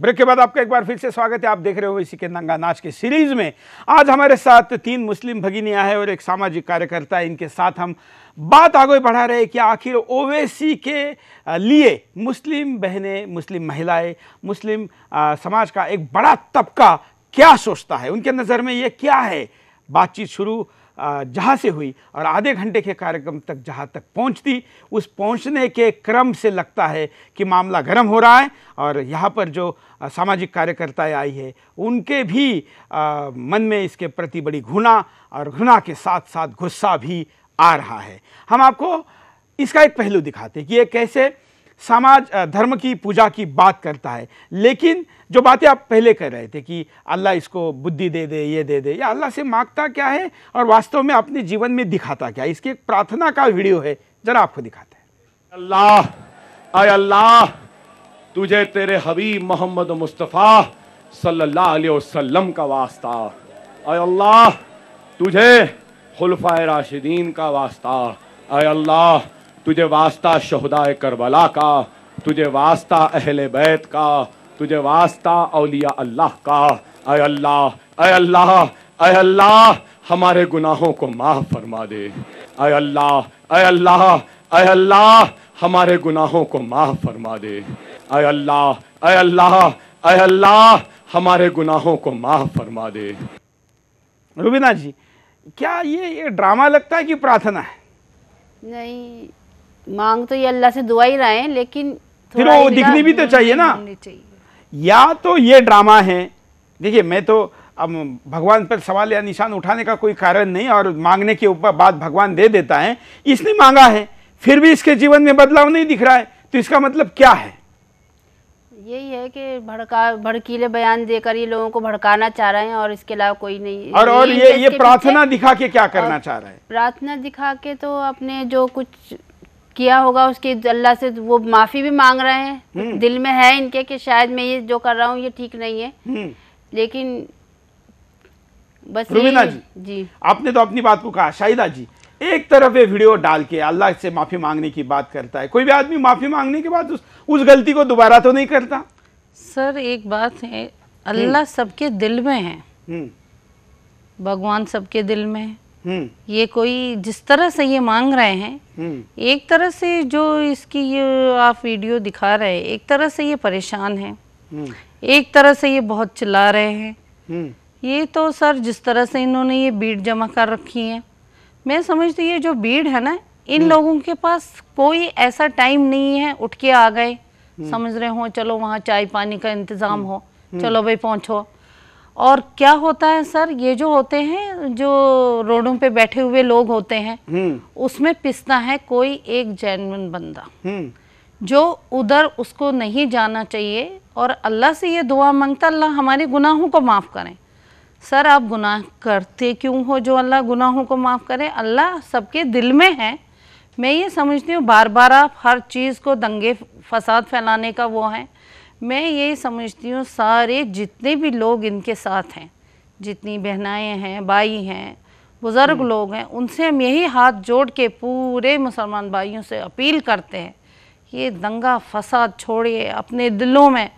ब्रेक के बाद आपका एक बार फिर से स्वागत है आप देख रहे हो इसी के नंगा नाच के सीरीज में आज हमारे साथ तीन मुस्लिम भगिनियां हैं और एक सामाजिक कार्यकर्ता है इनके साथ हम बात आगे बढ़ा रहे हैं कि आखिर ओवैसी के लिए मुस्लिम बहनें मुस्लिम महिलाएं मुस्लिम समाज का एक बड़ा तबका क्या सोचता है उनके नज़र में ये क्या है बातचीत शुरू जहाँ से हुई और आधे घंटे के कार्यक्रम तक जहाँ तक पहुँचती उस पहुँचने के क्रम से लगता है कि मामला गर्म हो रहा है और यहाँ पर जो सामाजिक कार्यकर्ताएँ आई है उनके भी मन में इसके प्रति बड़ी घुना और घुना के साथ साथ गुस्सा भी आ रहा है हम आपको इसका एक पहलू दिखाते हैं कि ये कैसे समाज धर्म की पूजा की बात करता है लेकिन जो बातें आप पहले कर रहे थे कि अल्लाह इसको बुद्धि दे दे ये दे दे या अल्लाह से मांगता क्या है और वास्तव में अपने जीवन में दिखाता क्या है इसकी एक प्रार्थना का वीडियो है जरा आपको दिखाते हैं अल्लाह आय अल्लाह तुझे तेरे हबीब मोहम्मद मुस्तफ़ा सल्लल्लाहु अलैहि वसल्लम का वास्ता आय अल्लाह तुझे खुलफा राशिदीन का वास्ता आय अल्लाह तुझे वास्ता शहदाय करबला का तुझे वास्ता अहल बैत का तुझे वास्ता अलिया अल्लाह का अय अल्लाह अय अल्लाह अय अल्लाह हमारे गुनाहों को माफ़ फरमा दे अय अल्लाह अय अल्लाह अय अल्लाह हमारे गुनाहों को माफ़ फरमा दे अय अल्लाह अय अल्लाह अय अल्लाह हमारे गुनाहों को माफ़ फरमा दे रुबीना जी क्या ये ये ड्रामा लगता है कि प्रार्थना है नहीं मांग तो ये अल्लाह से दुआ ही रहे हैं लेकिन फिर वो दिखनी भी तो हम्म, चाहिए ना या तो ये ड्रामा है देखिए मैं तो अब भगवान पर सवाल या निशान उठाने का कोई कारण नहीं और मांगने के ऊपर बात भगवान दे देता है इसने मांगा है फिर भी इसके जीवन में बदलाव नहीं दिख रहा है तो इसका मतलब क्या है यही है कि भड़का भड़कीले बयान देकर ये लोगों को भड़काना चाह रहे हैं और इसके अलावा कोई नहीं और और ये ये प्रार्थना दिखा के क्या करना चाह रहे हैं प्रार्थना दिखा के तो अपने जो कुछ किया होगा उसके अल्लाह से तो वो माफ़ी भी मांग रहे हैं हम्म। दिल में है इनके कि शायद मैं ये जो कर रहा हूँ ये ठीक नहीं है हम्म। लेकिन बस रुबीना जी जी आपने तो अपनी बात को कहा शाहिदा जी एक तरफ ये वीडियो डाल के अल्लाह से माफ़ी मांगने की बात करता है कोई भी आदमी माफ़ी मांगने के बाद उस उस गलती को दोबारा तो नहीं करता सर एक बात है हम्म। अल्लाह सबके दिल में है भगवान सबके दिल में है हम्म। ये कोई जिस तरह से ये मांग रहे हैं हम्म। एक तरह से जो इसकी ये आप वीडियो दिखा रहे हैं एक तरह से ये परेशान है हम्म। एक तरह से ये बहुत चिल्ला रहे हैं ये तो सर जिस तरह से इन्होंने ये भीड़ जमा कर रखी है मैं समझती ये जो भीड़ है ना इन लोगों के पास कोई ऐसा टाइम नहीं है उठ के आ गए समझ रहे हो चलो वहाँ चाय पानी का इंतज़ाम हो चलो भाई पहुँचो और क्या होता है सर ये जो होते हैं जो रोडों पे बैठे हुए लोग होते हैं हम्म। उसमें पिसता है कोई एक जैन बंदा हम्म। जो उधर उसको नहीं जाना चाहिए और अल्लाह से ये दुआ मांगता अल्लाह हमारे गुनाहों को माफ़ करें सर आप गुनाह करते क्यों हो जो अल्लाह गुनाहों को माफ़ करें अल्लाह सबके दिल में है मैं ये समझती हूँ बार बार आप हर चीज़ को दंगे फसाद फैलाने का वो है मैं ये समझती हूँ सारे जितने भी लोग इनके साथ हैं जितनी बहनाएँ हैं भाई हैं बुज़ुर्ग हम्म। लोग हैं उनसे हम यही हाथ जोड़ के पूरे मुसलमान भाइयों से अपील करते हैं ये दंगा फसाद छोड़िए अपने दिलों में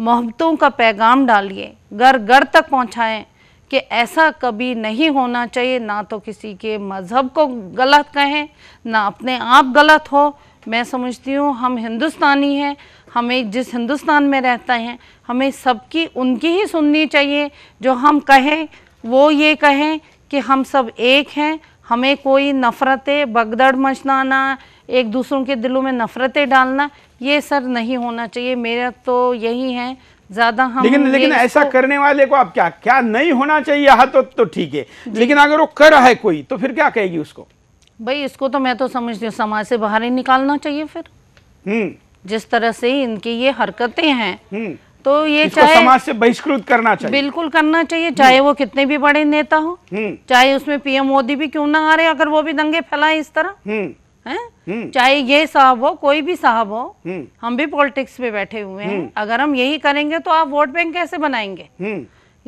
मोहब्बतों का पैगाम डालिए घर घर तक पहुँचाएँ कि ऐसा कभी नहीं होना चाहिए ना तो किसी के मज़हब को गलत कहें ना अपने आप गलत हो मैं समझती हूँ हम हिंदुस्तानी हैं हमें जिस हिंदुस्तान में रहता है हमें सबकी उनकी ही सुननी चाहिए जो हम कहें वो ये कहें कि हम सब एक हैं हमें कोई नफ़रतें बगदड़ मचनाना एक दूसरों के दिलों में नफ़रतें डालना ये सर नहीं होना चाहिए मेरा तो यही है ज्यादा हम लेकिन लेकिन ऐसा करने वाले को आप क्या क्या नहीं होना चाहिए यहाँ तो तो ठीक है लेकिन अगर वो कर रहा है कोई तो फिर क्या कहेगी उसको भाई इसको तो मैं तो समझती हूँ समाज से बाहर ही निकालना चाहिए फिर हम्म जिस तरह से इनकी ये हरकतें हैं हम्म। तो ये चाहे समाज से बहिष्कृत करना चाहिए बिल्कुल करना चाहिए चाहे हम्म। वो कितने भी बड़े नेता हो हम्म। चाहे उसमें पीएम मोदी भी क्यों ना आ रहे अगर वो भी दंगे फैलाए इस तरह हैं चाहे ये साहब हो कोई भी साहब हो हम भी पॉलिटिक्स में बैठे हुए हैं अगर हम यही करेंगे तो आप वोट बैंक कैसे बनाएंगे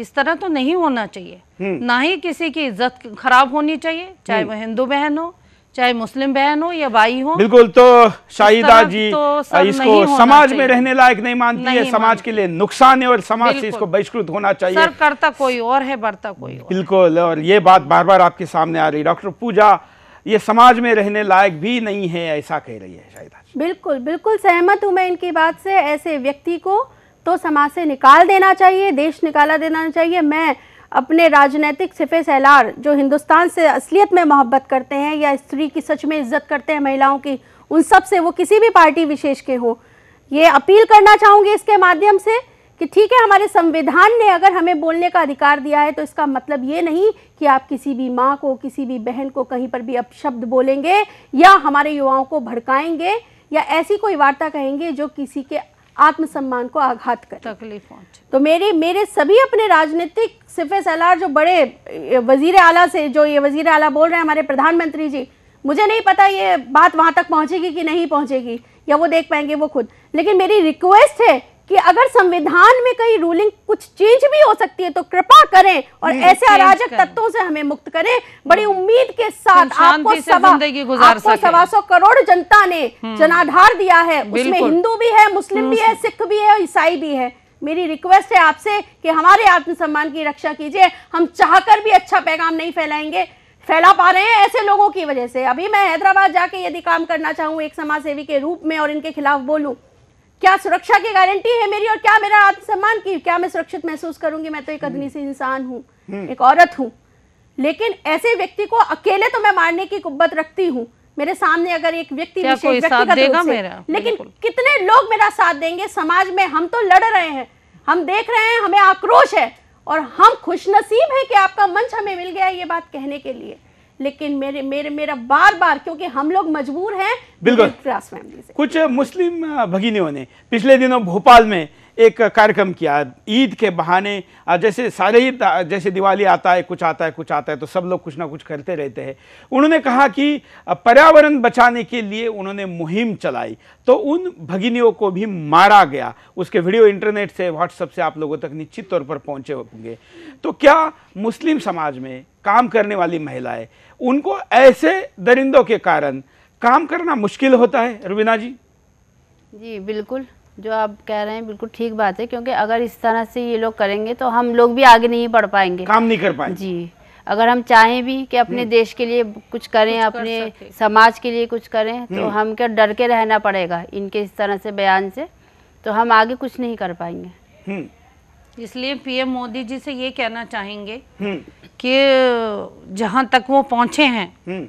इस तरह तो नहीं होना चाहिए ना ही किसी की इज्जत खराब होनी चाहिए चाहे वो हिंदू बहन हो चाहे मुस्लिम बहन हो या भाई हो बिल्कुल तो शाहिदा जी तो इसको समाज में रहने लायक नहीं मानती नहीं है समाज के लिए नुकसान है और समाज से इसको बहिष्कृत होना चाहिए सर करता कोई और है बढ़ता कोई और बिल्कुल और ये बात बार बार आपके सामने आ रही डॉक्टर पूजा ये समाज में रहने लायक भी नहीं है ऐसा कह रही है शाहिदा जी बिल्कुल बिल्कुल सहमत हूँ मैं इनकी बात से ऐसे व्यक्ति को तो समाज से निकाल देना चाहिए देश निकाला देना चाहिए मैं अपने राजनीतिक सिफे सैलार जो हिंदुस्तान से असलियत में मोहब्बत करते हैं या स्त्री की सच में इज्जत करते हैं महिलाओं की उन सब से वो किसी भी पार्टी विशेष के हो ये अपील करना चाहूँगी इसके माध्यम से कि ठीक है हमारे संविधान ने अगर हमें बोलने का अधिकार दिया है तो इसका मतलब ये नहीं कि आप किसी भी माँ को किसी भी बहन को कहीं पर भी अपशब्द बोलेंगे या हमारे युवाओं को भड़काएंगे या ऐसी कोई वार्ता कहेंगे जो किसी के आत्मसम्मान को आघात कर तकलीफ तो मेरे मेरे सभी अपने राजनीतिक सिफे सलार जो बड़े वजीर आला से जो ये वजीर आला बोल रहे हैं हमारे प्रधानमंत्री जी मुझे नहीं पता ये बात वहाँ तक पहुँचेगी कि नहीं पहुँचेगी या वो देख पाएंगे वो खुद लेकिन मेरी रिक्वेस्ट है कि अगर संविधान में कहीं रूलिंग कुछ चेंज भी हो सकती है तो कृपा करें और ऐसे अराजक तत्वों से हमें मुक्त करें बड़ी हम्म। उम्मीद के साथ आपको सवा आपको सवा सौ करोड़ जनता ने हम्म। जनाधार दिया है उसमें हिंदू भी है मुस्लिम भी है सिख भी है ईसाई भी है मेरी रिक्वेस्ट है आपसे कि हमारे आत्मसम्मान की रक्षा कीजिए हम चाहकर भी अच्छा पैगाम नहीं फैलाएंगे फैला पा रहे हैं ऐसे लोगों की वजह से अभी मैं हैदराबाद जाके यदि काम करना चाहूँ एक समाज सेवी के रूप में और इनके खिलाफ बोलूँ क्या सुरक्षा की गारंटी है मेरी और क्या मेरा आत्मसम्मान की क्या मैं सुरक्षित महसूस करूंगी मैं तो एक अदनी से इंसान हूँ हम्म। एक औरत हूँ लेकिन ऐसे व्यक्ति को अकेले तो मैं मारने की कुब्बत रखती हूँ मेरे सामने अगर एक व्यक्ति व्यक्तिगत लेकिन कितने लोग मेरा साथ देंगे समाज में हम तो लड़ रहे हैं हम देख रहे हैं हमें आक्रोश है और हम खुशनसीब हैं कि आपका मंच हमें मिल गया ये बात कहने के लिए लेकिन मेरे मेरे मेरा बार बार क्योंकि हम लोग मजबूर हैं बिल्कुल कुछ मुस्लिम भगिनियों ने पिछले दिनों भोपाल में एक कार्यक्रम किया ईद के बहाने जैसे सारे ही जैसे दिवाली आता है कुछ आता है कुछ आता है तो सब लोग कुछ ना कुछ करते रहते हैं उन्होंने कहा कि पर्यावरण बचाने के लिए उन्होंने मुहिम चलाई तो उन भगिनियों को भी मारा गया उसके वीडियो इंटरनेट से व्हाट्सएप से आप लोगों तक निश्चित तौर पर पहुंचे होंगे तो क्या मुस्लिम समाज में काम करने वाली महिलाएं उनको ऐसे दरिंदों के कारण काम करना मुश्किल होता है रुबीना जी जी बिल्कुल जो आप कह रहे हैं बिल्कुल ठीक बात है क्योंकि अगर इस तरह से ये लोग करेंगे तो हम लोग भी आगे नहीं बढ़ पाएंगे काम नहीं कर पाएंगे जी अगर हम चाहें भी कि अपने हम्म। देश के लिए कुछ करें कुछ अपने कर समाज के लिए कुछ करें तो हम्म। हम क्या डर के रहना पड़ेगा इनके इस तरह से बयान से तो हम आगे कुछ नहीं कर पाएंगे हम्म। इसलिए पीएम मोदी जी से ये कहना चाहेंगे हम्म। कि जहाँ तक वो पहुँचे हैं हम्म।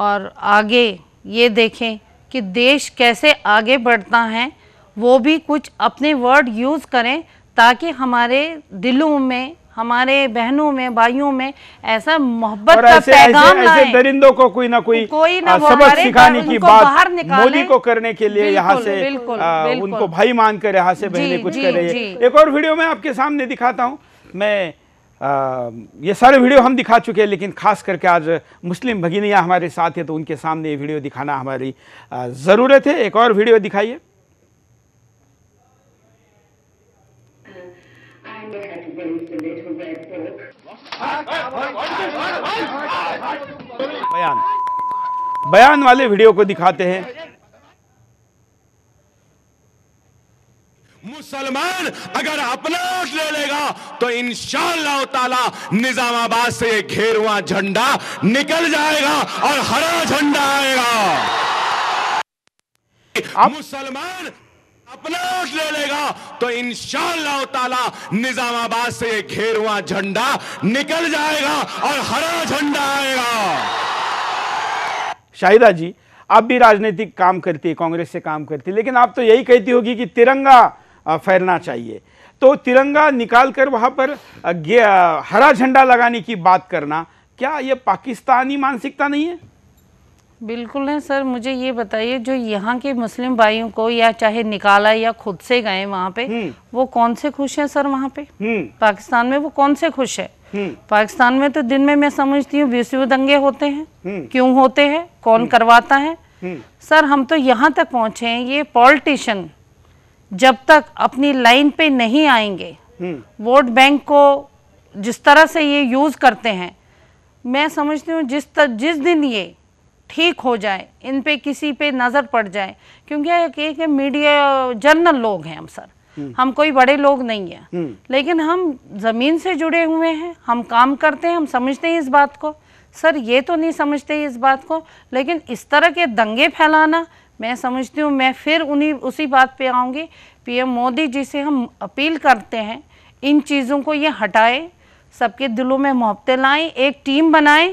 और आगे ये देखें कि देश कैसे आगे बढ़ता है वो भी कुछ अपने वर्ड यूज़ करें ताकि हमारे दिलों में हमारे बहनों में भाइयों में ऐसा मोहब्बत का ऐसे, पैगाम ऐसे, ऐसे दरिंदों को कोई ना कोई कोई ना आ, सबक सिखाने की बात मोदी को करने के लिए यहाँ से बिल्कुल, आ, बिल्कुल। उनको भाई मानकर यहाँ से बहने कुछ कर रही है एक और वीडियो मैं आपके सामने दिखाता हूँ मैं आ, ये सारे वीडियो हम दिखा चुके हैं लेकिन खास करके आज मुस्लिम भगिनियाँ हमारे साथ है तो उनके सामने ये वीडियो दिखाना हमारी ज़रूरत है एक और वीडियो दिखाइए बयान बयान वाले वीडियो को दिखाते हैं मुसलमान अगर अपना वोट ले लेगा तो इन ताला निजामाबाद से ये घेरुआ झंडा निकल जाएगा और हरा झंडा आएगा मुसलमान अपना वोट ले लेगा तो इन ताला निजामाबाद से घेरुआ झंडा निकल जाएगा और हरा झंडा आएगा शाहिदा जी आप भी राजनीतिक काम करती है कांग्रेस से काम करती है लेकिन आप तो यही कहती होगी कि तिरंगा फैलना चाहिए तो तिरंगा निकाल कर पर हरा झंडा लगाने की बात करना क्या यह पाकिस्तानी मानसिकता नहीं है बिल्कुल है सर मुझे ये बताइए जो यहाँ के मुस्लिम भाइयों को या चाहे निकाला या खुद से गए वहाँ पे हम्म। वो कौन से खुश हैं सर वहाँ पे हम्म। पाकिस्तान में वो कौन से खुश है हम्म। पाकिस्तान में तो दिन में मैं समझती हूँ बीसवीं दंगे होते हैं क्यों होते हैं कौन करवाता है सर हम तो यहाँ तक पहुँचे हैं ये पॉलिटिशियन जब तक अपनी लाइन पे नहीं आएंगे वोट बैंक को जिस तरह से ये यूज़ करते हैं मैं समझती हूँ जिस तर, जिस दिन ये ठीक हो जाए इन पे किसी पे नज़र पड़ जाए क्योंकि एक मीडिया जर्नल लोग हैं हम सर हम्म। हम कोई बड़े लोग नहीं हैं हम्म। लेकिन हम ज़मीन से जुड़े हुए हैं हम काम करते हैं हम समझते हैं इस बात को सर ये तो नहीं समझते इस बात को लेकिन इस तरह के दंगे फैलाना मैं समझती हूँ मैं फिर उन्हीं उसी बात पे आऊँगी पीएम मोदी जी से हम अपील करते हैं इन चीज़ों को ये हटाएं सबके दिलों में मोहब्बतें लाएं एक टीम बनाएं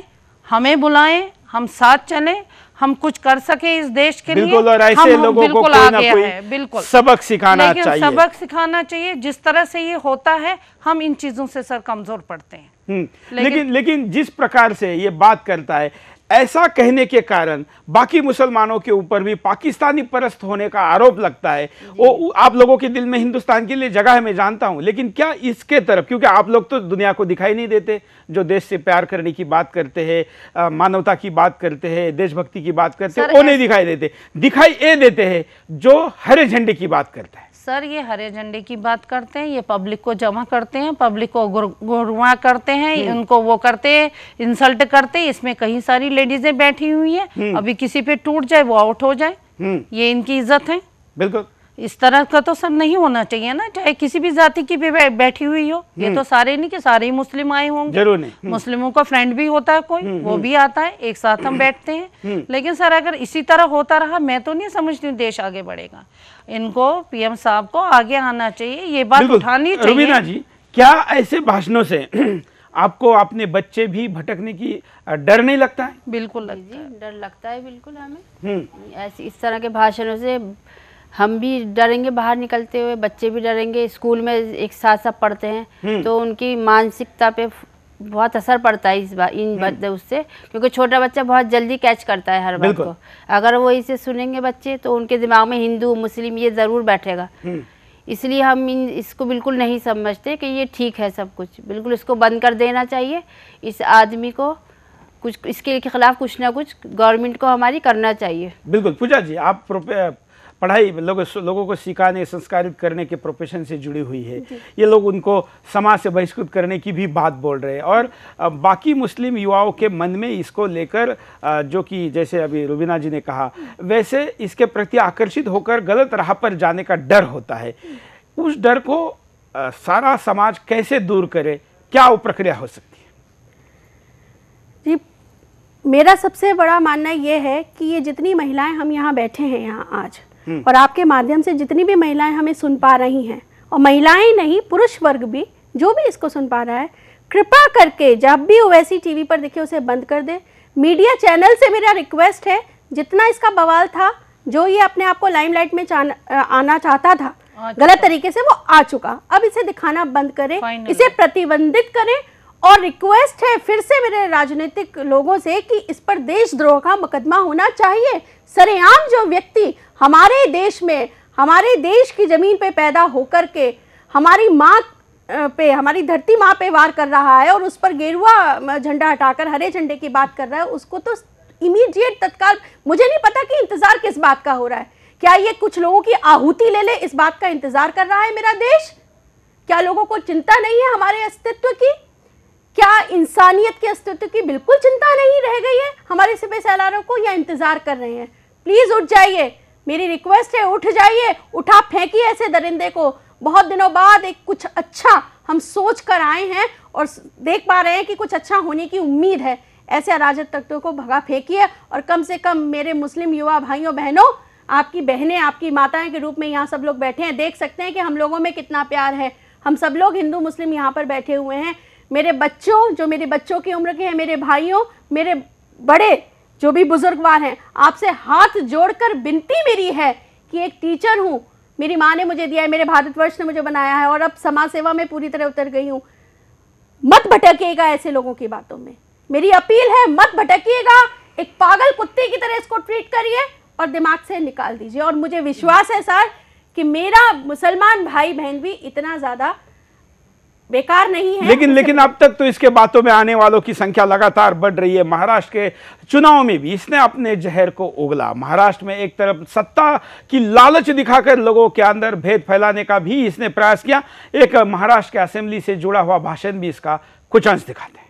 हमें बुलाएं हम साथ चले हम कुछ कर सके इस देश के बिल्कुल लिए और ऐसे हम, लोगों को कोई ना कोई बिल्कुल सबक सिखाना चाहिए सबक सिखाना चाहिए जिस तरह से ये होता है हम इन चीजों से सर कमजोर पड़ते हैं हम्म, लेकिन लेकिन जिस प्रकार से ये बात करता है ऐसा कहने के कारण बाकी मुसलमानों के ऊपर भी पाकिस्तानी परस्त होने का आरोप लगता है वो आप लोगों के दिल में हिंदुस्तान के लिए जगह है मैं जानता हूं लेकिन क्या इसके तरफ क्योंकि आप लोग तो दुनिया को दिखाई नहीं देते जो देश से प्यार करने की बात करते हैं मानवता की बात करते हैं देशभक्ति की बात करते हैं वो नहीं दिखाई देते दिखाई ये देते हैं जो हरे झंडे की बात करता है सर ये हरे झंडे की बात करते हैं ये पब्लिक को जमा करते हैं पब्लिक को गुरुआ करते हैं उनको हम्म। वो करते हैं इंसल्ट करते हैं इसमें कई सारी लेडीजें बैठी हुई हैं हम्म। अभी किसी पे टूट जाए वो आउट हो जाए हम्म। ये इनकी इज्जत है बिल्कुल इस तरह का तो सब नहीं होना चाहिए ना चाहे किसी भी जाति की भी बैठी हुई हो ये हम्म। तो सारे नहीं कि सारे ही मुस्लिम आए होंगे जरूर नहीं हम्म। मुस्लिमों का फ्रेंड भी होता है कोई हम्म, वो भी आता है एक साथ हम बैठते हैं लेकिन सर अगर इसी तरह होता रहा मैं तो नहीं समझती देश आगे बढ़ेगा इनको पीएम साहब को आगे आना चाहिए ये बात उठानी चाहिए जी क्या ऐसे भाषणों से आपको अपने बच्चे भी भटकने की डर नहीं लगता है बिल्कुल लगता है डर लगता है बिल्कुल हमें ऐसे इस तरह के भाषणों से हम भी डरेंगे बाहर निकलते हुए बच्चे भी डरेंगे स्कूल में एक साथ साथ पढ़ते हैं हम्म। तो उनकी मानसिकता पे बहुत असर पड़ता है इस बार इन हम्म। उससे क्योंकि छोटा बच्चा बहुत जल्दी कैच करता है हर बात को अगर वो इसे सुनेंगे बच्चे तो उनके दिमाग में हिंदू मुस्लिम ये ज़रूर बैठेगा हम्म। इसलिए हम इन इसको बिल्कुल नहीं समझते कि ये ठीक है सब कुछ बिल्कुल इसको बंद कर देना चाहिए इस आदमी को कुछ इसके खिलाफ कुछ ना कुछ गवर्नमेंट को हमारी करना चाहिए बिल्कुल पूजा जी आप पढ़ाई लोग लोगों को सिखाने संस्कारित करने के प्रोफेशन से जुड़ी हुई है ये लोग उनको समाज से बहिष्कृत करने की भी बात बोल रहे हैं और बाकी मुस्लिम युवाओं के मन में इसको लेकर जो कि जैसे अभी रुबीना जी ने कहा वैसे इसके प्रति आकर्षित होकर गलत राह पर जाने का डर होता है उस डर को सारा समाज कैसे दूर करे क्या वो प्रक्रिया हो सकती है जी मेरा सबसे बड़ा मानना ये है कि ये जितनी महिलाएं हम यहाँ बैठे हैं यहाँ आज हम्म। और आपके माध्यम से जितनी भी महिलाएं हमें सुन पा रही हैं और महिलाएं नहीं पुरुष वर्ग भी जो भी इसको सुन पा रहा है कृपा करके जब भी ओवैसी टीवी पर दिखे उसे बंद कर दे मीडिया चैनल से मेरा रिक्वेस्ट है जितना इसका बवाल था जो ये अपने आप को लाइमलाइट में आना चाहता था अच्छा। गलत तरीके से वो आ चुका अब इसे दिखाना बंद करें इसे प्रतिबंधित करें और रिक्वेस्ट है फिर से मेरे राजनीतिक लोगों से कि इस पर देशद्रोह का मुकदमा होना चाहिए सरेआम जो व्यक्ति हमारे देश में हमारे देश की ज़मीन पे पैदा होकर के हमारी माँ पे हमारी धरती माँ पे वार कर रहा है और उस पर गेरुआ झंडा हटाकर हरे झंडे की बात कर रहा है उसको तो इमीडिएट तत्काल मुझे नहीं पता कि इंतज़ार किस बात का हो रहा है क्या ये कुछ लोगों की आहुति ले ले इस बात का इंतज़ार कर रहा है मेरा देश क्या लोगों को चिंता नहीं है हमारे अस्तित्व की क्या इंसानियत के अस्तित्व की बिल्कुल चिंता नहीं रह गई है हमारे सिपे सैलारों को या इंतज़ार कर रहे हैं प्लीज़ उठ जाइए मेरी रिक्वेस्ट है उठ जाइए उठा फेंकी ऐसे दरिंदे को बहुत दिनों बाद एक कुछ अच्छा हम सोच कर आए हैं और देख पा रहे हैं कि कुछ अच्छा होने की उम्मीद है ऐसे अराजक तत्वों को भगा फेंकिए और कम से कम मेरे मुस्लिम युवा भाइयों बहनों आपकी बहनें आपकी माताएं के रूप में यहाँ सब लोग बैठे हैं देख सकते हैं कि हम लोगों में कितना प्यार है हम सब लोग हिंदू मुस्लिम यहाँ पर बैठे हुए हैं मेरे बच्चों जो मेरे बच्चों की उम्र के हैं मेरे भाइयों मेरे बड़े जो भी बुजुर्गवार हैं आपसे हाथ जोड़कर विनती मेरी है कि एक टीचर हूँ मेरी माँ ने मुझे दिया है मेरे भारतवर्ष ने मुझे बनाया है और अब समाज सेवा में पूरी तरह उतर गई हूँ मत भटकीेगा ऐसे लोगों की बातों में मेरी अपील है मत भटकीेगा एक पागल कुत्ते की तरह इसको ट्रीट करिए और दिमाग से निकाल दीजिए और मुझे विश्वास है सर कि मेरा मुसलमान भाई बहन भी इतना ज़्यादा बेकार नहीं है लेकिन लेकिन अब तक तो इसके बातों में आने वालों की संख्या लगातार बढ़ रही है महाराष्ट्र के चुनाव में भी इसने अपने जहर को उगला महाराष्ट्र में एक तरफ सत्ता की लालच दिखाकर लोगों के अंदर भेद फैलाने का भी इसने प्रयास किया एक महाराष्ट्र के असेंबली से जुड़ा हुआ भाषण भी इसका कुछ अंश दिखाते हैं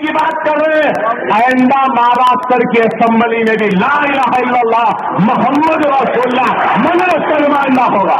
की बात कर रहे हैं आइंदा महाराष्ट्र के असम्बली में भी लाला मोहम्मद रसोल्ला मना सलमान होगा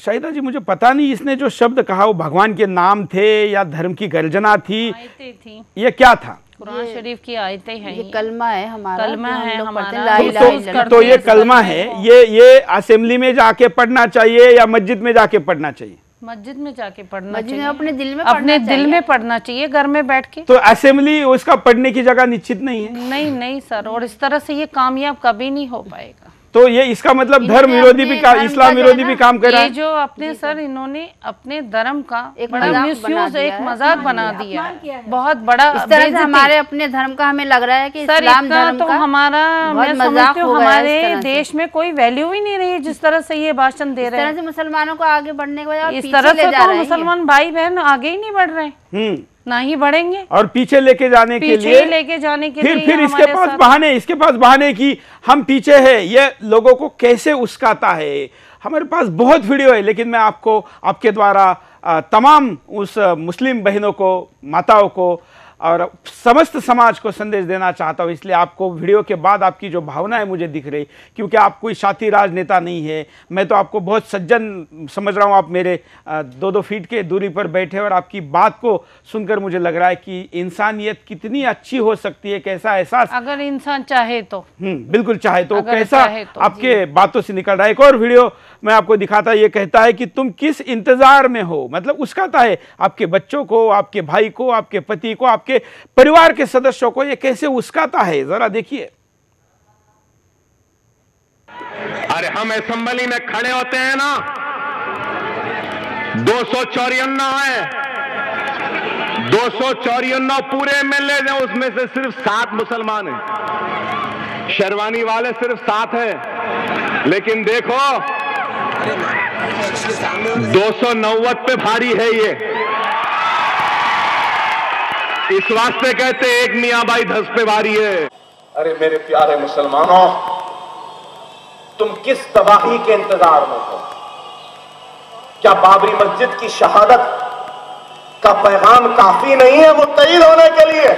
शाहिदा जी मुझे पता नहीं इसने जो शब्द कहा वो भगवान के नाम थे या धर्म की गर्जना थी, थी। ये क्या था कुरान शरीफ की आयतें हैं ये कलमा है हमारा कलमा है हमारा लाई तो, लाई तो, तो ये कलमा है ये ये असेंबली में जाके पढ़ना चाहिए या मस्जिद में जाके पढ़ना चाहिए मस्जिद में जाके पढ़ना मस्जिद में अपने दिल में अपने दिल में पढ़ना चाहिए घर में बैठ के तो असेंबली उसका पढ़ने की जगह निश्चित नहीं है नहीं नहीं सर और इस तरह से ये कामयाब कभी नहीं हो पाएगा तो ये इसका मतलब धर्म विरोधी भी काम इस्लाम विरोधी भी काम कर रहा है जो अपने सर इन्होंने अपने धर्म का एक बड़ा मिसयूज एक मजाक बना दिया बहुत बड़ा इस तरह से हमारे अपने धर्म का हमें लग रहा है कि सर इस्लाम तो हमारा मैं समझती हूँ हमारे देश में कोई वैल्यू ही नहीं रही जिस तरह से ये भाषण दे रहे हैं मुसलमानों को आगे बढ़ने के बजाय इस तरह से तो मुसलमान भाई बहन आगे ही नहीं बढ़ रहे हम्म। ना ही बढ़ेंगे और पीछे लेके जाने पीछे के लिए लेके जाने के फिर लिए फिर इसके पास बहाने इसके पास बहाने की हम पीछे हैं ये लोगों को कैसे उस्काता है हमारे पास बहुत वीडियो है लेकिन मैं आपको आपके द्वारा तमाम उस मुस्लिम बहनों को माताओं को और समस्त समाज को संदेश देना चाहता हूँ इसलिए आपको वीडियो के बाद आपकी जो भावना है मुझे दिख रही क्योंकि आप कोई साथी राजनेता नहीं है मैं तो आपको बहुत सज्जन समझ रहा हूँ आप मेरे दो दो फीट के दूरी पर बैठे और आपकी बात को सुनकर मुझे लग रहा है कि इंसानियत कितनी अच्छी हो सकती है कैसा एहसास अगर इंसान चाहे तो हम्म, बिल्कुल चाहे तो कैसा चाहे तो, आपके बातों से निकल रहा है एक और वीडियो मैं आपको दिखाता ये कहता है कि तुम किस इंतजार में हो मतलब उसका है आपके बच्चों को आपके भाई को आपके पति को आपके उसके परिवार के सदस्यों को ये कैसे उसकाता है जरा देखिए अरे हम असेंबली में खड़े होते हैं ना दो सौ चौरियना है दो सौ चौरियना पूरे एमएलए हैं उसमें से सिर्फ सात मुसलमान हैं शेरवानी वाले सिर्फ सात हैं लेकिन देखो दो सौ नव्वद पे भारी है ये इस वास्ते कहते एक मियां बाई धस पे भारी है अरे मेरे प्यारे मुसलमानों तुम किस तबाही के इंतजार में हो क्या बाबरी मस्जिद की शहादत का पैगाम काफी नहीं है वो तयद होने के लिए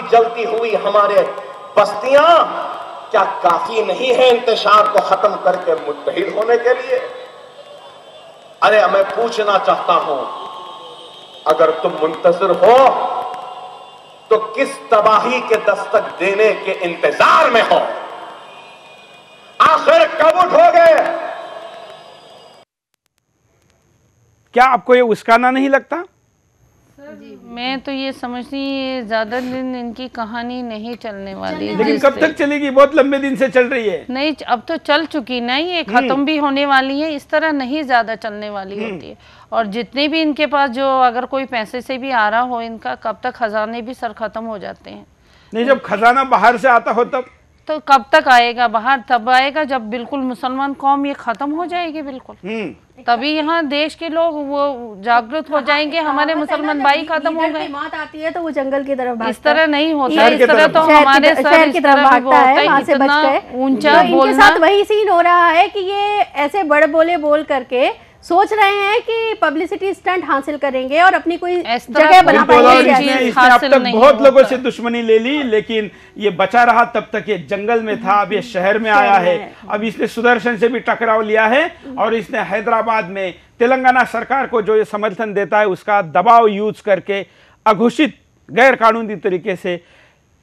की जलती हुई हमारे बस्तियां क्या काफी नहीं है इंतजार को खत्म करके मुतहिद होने के लिए अरे मैं पूछना चाहता हूं अगर तुम मुंतजर हो तो किस तबाही के दस्तक देने के इंतजार में हो आखिर कब उठोगे क्या आपको यह उस्काना नहीं लगता मैं तो ये समझती ये ज्यादा दिन इनकी कहानी नहीं चलने वाली लेकिन कब तक चलेगी बहुत लंबे दिन से चल रही है नहीं अब तो चल चुकी ना ये हम्म। खत्म भी होने वाली है इस तरह नहीं ज्यादा चलने वाली हम्म। होती है और जितने भी इनके पास जो अगर कोई पैसे से भी आ रहा हो इनका कब तक खजाने भी सर खत्म हो जाते हैं नहीं जब खजाना बाहर से आता हो तब तो कब तक आएगा बाहर तब आएगा जब बिल्कुल मुसलमान कौम ये खत्म हो जाएगी बिल्कुल हम्म। तभी यहाँ देश के लोग वो जागरूक हो हाँ, जाएंगे हाँ, हमारे मुसलमान भाई खत्म हो गए बात आती है तो वो जंगल की तरफ इस तरह नहीं होता इस तरह तो हमारे शहर की तरफ भागता है इतना ऊंचा तो वही सीन हो रहा है कि ये ऐसे बड़ बोले बोल करके सोच रहे हैं कि पब्लिसिटी स्टंट हासिल करेंगे और अपनी कोई जगह बना पाएंगे अब तक बहुत लोगों से दुश्मनी ले ली लेकिन ये बचा रहा तब तक ये जंगल में था अब ये शहर में आया है अब इसने सुदर्शन से भी टकराव लिया है और इसने हैदराबाद में तेलंगाना सरकार को जो ये समर्थन देता है उसका दबाव यूज करके अघोषित गैर कानूनी तरीके से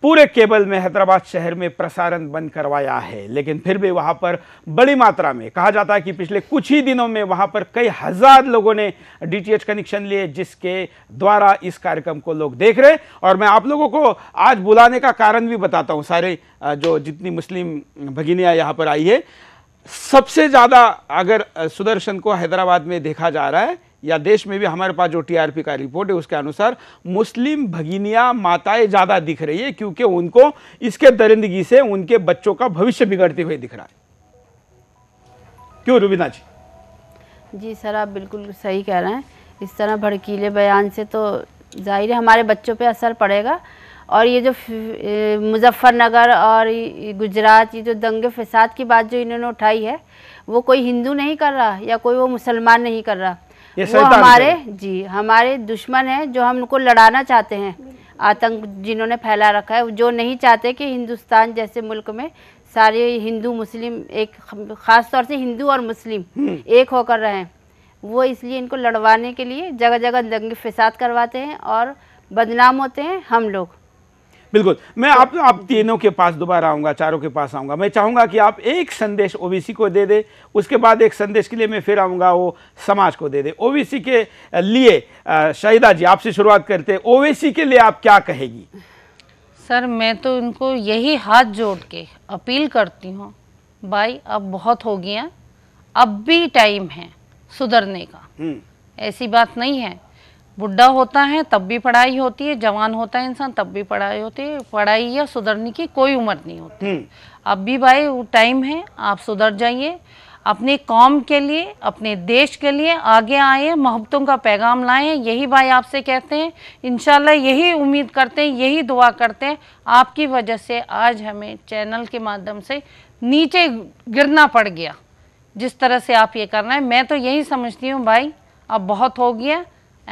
पूरे केबल में हैदराबाद शहर में प्रसारण बंद करवाया है लेकिन फिर भी वहाँ पर बड़ी मात्रा में कहा जाता है कि पिछले कुछ ही दिनों में वहाँ पर कई हज़ार लोगों ने डीटीएच कनेक्शन लिए जिसके द्वारा इस कार्यक्रम को लोग देख रहे और मैं आप लोगों को आज बुलाने का कारण भी बताता हूँ सारे जो जितनी मुस्लिम भगिनियाँ यहाँ पर आई है सबसे ज़्यादा अगर सुदर्शन को हैदराबाद में देखा जा रहा है या देश में भी हमारे पास जो टीआरपी का रिपोर्ट है उसके अनुसार मुस्लिम भगिनियाँ माताएं ज़्यादा दिख रही है क्योंकि उनको इसके दरिंदगी से उनके बच्चों का भविष्य बिगड़ते हुए दिख रहा है क्यों रुबीना जी जी सर आप बिल्कुल सही कह रहे हैं इस तरह भड़कीले बयान से तो जाहिर है हमारे बच्चों पे असर पड़ेगा और ये जो मुजफ्फरनगर और गुजरात ये जो दंगे फसाद की बात जो इन्होंने उठाई है वो कोई हिंदू नहीं कर रहा या कोई वो मुसलमान नहीं कर रहा ये वो हमारे जी हमारे दुश्मन हैं जो हम उनको लड़ाना चाहते हैं आतंक जिन्होंने फैला रखा है जो नहीं चाहते कि हिंदुस्तान जैसे मुल्क में सारे हिंदू मुस्लिम एक ख़ास तौर से हिंदू और मुस्लिम हम्म। एक होकर रहें वो इसलिए इनको लड़वाने के लिए जगह जगह दंगे फसाद करवाते हैं और बदनाम होते हैं हम लोग बिल्कुल मैं आप आप तीनों के पास दोबारा आऊँगा चारों के पास आऊँगा मैं चाहूँगा कि आप एक संदेश ओबीसी को दे दे उसके बाद एक संदेश के लिए मैं फिर आऊँगा वो समाज को दे दे ओबीसी के लिए शाहिदा जी आपसे शुरुआत करते ओबीसी के लिए आप क्या कहेगी सर मैं तो इनको यही हाथ जोड़ के अपील करती हूँ भाई अब बहुत हो गया अब भी टाइम है सुधरने का हम्म। ऐसी बात नहीं है बुढ़ा होता है तब भी पढ़ाई होती है जवान होता है इंसान तब भी पढ़ाई होती है पढ़ाई या सुधरने की कोई उम्र नहीं होती हम्म। अब भी भाई वो टाइम है आप सुधर जाइए अपने कौम के लिए अपने देश के लिए आगे आए मोहब्बतों का पैगाम लाएं यही भाई आपसे कहते हैं इन यही उम्मीद करते हैं यही दुआ करते हैं आपकी वजह से आज हमें चैनल के माध्यम से नीचे गिरना पड़ गया जिस तरह से आप ये कर रहे हैं मैं तो यही समझती हूँ भाई अब बहुत हो गया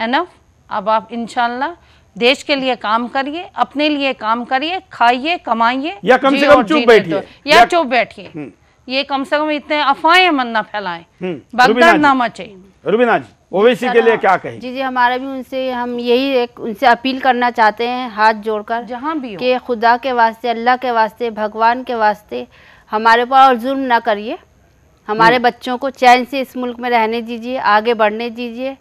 एनफ अब आप इनशाला देश के लिए काम करिए अपने लिए काम करिए खाइए कमाइए या कम से कम चुप बैठिए या, चुप बैठिए हम्म। ये कम से कम इतने अफवाहें मन ना फैलाएं हम्म। बगदाद ना मचे रुबीना जी ओवैसी के लिए क्या कहें जी जी हमारा भी उनसे हम यही एक उनसे अपील करना चाहते हैं हाथ जोड़कर जहाँ भी कि खुदा के वास्ते अल्लाह के वास्ते भगवान के वास्ते हमारे पर और जुल्म ना करिए हमारे हम्म। बच्चों को चैन से इस मुल्क में रहने दीजिए आगे बढ़ने दीजिए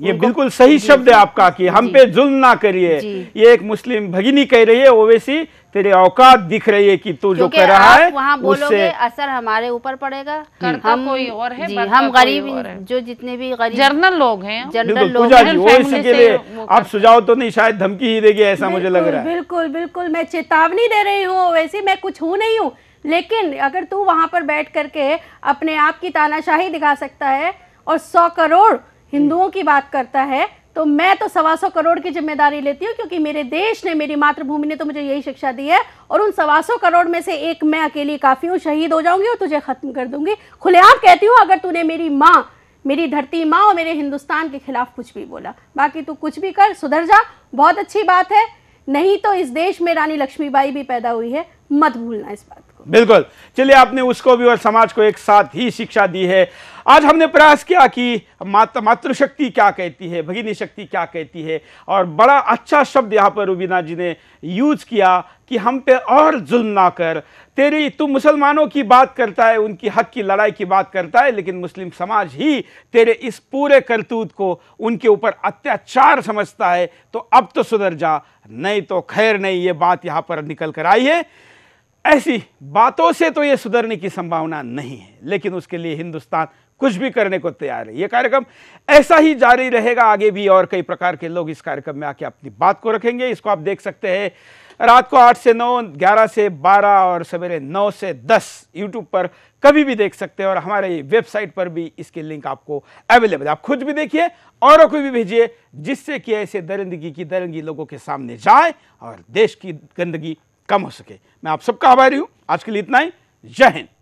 ये बिल्कुल सही शब्द है आपका कि हम पे जुल्म ना करिए ये एक मुस्लिम भगिनी कह रही है ओवैसी तेरे औकात दिख रही है कि तू जो कर रहा है वहाँ बोलोगे असर हमारे ऊपर पड़ेगा हम कोई और है जी, हम गरीब जो जितने भी गरीब लोग हैं जर्नल लोग हैं के लिए आप सुझाव तो नहीं शायद धमकी ही देगी ऐसा मुझे लग रहा है बिल्कुल बिल्कुल मैं चेतावनी दे रही हूँ वैसे मैं कुछ हूँ नहीं हूँ लेकिन अगर तू वहाँ पर बैठ करके अपने आप की तानाशाही दिखा सकता है और सौ करोड़ हिंदुओं की बात करता है तो मैं तो सवा सौ करोड़ की जिम्मेदारी लेती हूँ क्योंकि मेरे देश ने मेरी मातृभूमि ने तो मुझे यही शिक्षा दी है और उन सवा सौ करोड़ में से एक मैं अकेली काफ़ी हूँ शहीद हो जाऊंगी और तुझे ख़त्म कर दूंगी खुलेआम कहती हूँ अगर तूने मेरी माँ मेरी धरती माँ और मेरे हिंदुस्तान के खिलाफ कुछ भी बोला बाकी तू कुछ भी कर सुधर जा बहुत अच्छी बात है नहीं तो इस देश में रानी लक्ष्मीबाई भी पैदा हुई है मत भूलना इस बात बिल्कुल बिल्कुल चलिए आपने उसको भी और समाज को एक साथ ही शिक्षा दी है आज हमने प्रयास किया कि मात, मातृशक्ति क्या कहती है भगिनी शक्ति क्या कहती है और बड़ा अच्छा शब्द यहाँ पर रूबीना जी ने यूज किया कि हम पे और जुल्म ना कर तेरी तू मुसलमानों की बात करता है उनकी हक की लड़ाई की बात करता है लेकिन मुस्लिम समाज ही तेरे इस पूरे करतूत को उनके ऊपर अत्याचार समझता है तो अब तो सुधर जा नहीं तो खैर नहीं ये बात यहाँ पर निकल कर आई है ऐसी बातों से तो ये सुधरने की संभावना नहीं है लेकिन उसके लिए हिंदुस्तान कुछ भी करने को तैयार है ये कार्यक्रम ऐसा ही जारी रहेगा आगे भी और कई प्रकार के लोग इस कार्यक्रम में आके अपनी बात को रखेंगे इसको आप देख सकते हैं रात को आठ से नौ ग्यारह से बारह और सवेरे नौ से दस यूट्यूब पर कभी भी देख सकते हैं और हमारे वेबसाइट पर भी इसके लिंक आपको अवेलेबल है आप खुद भी देखिए औरों को भी भेजिए जिससे कि ऐसे दरिंदगी की दरिंदगी लोगों के सामने जाए और देश की गंदगी कम हो सके मैं आप सबका आभारी हूँ आज के लिए इतना ही जय हिंद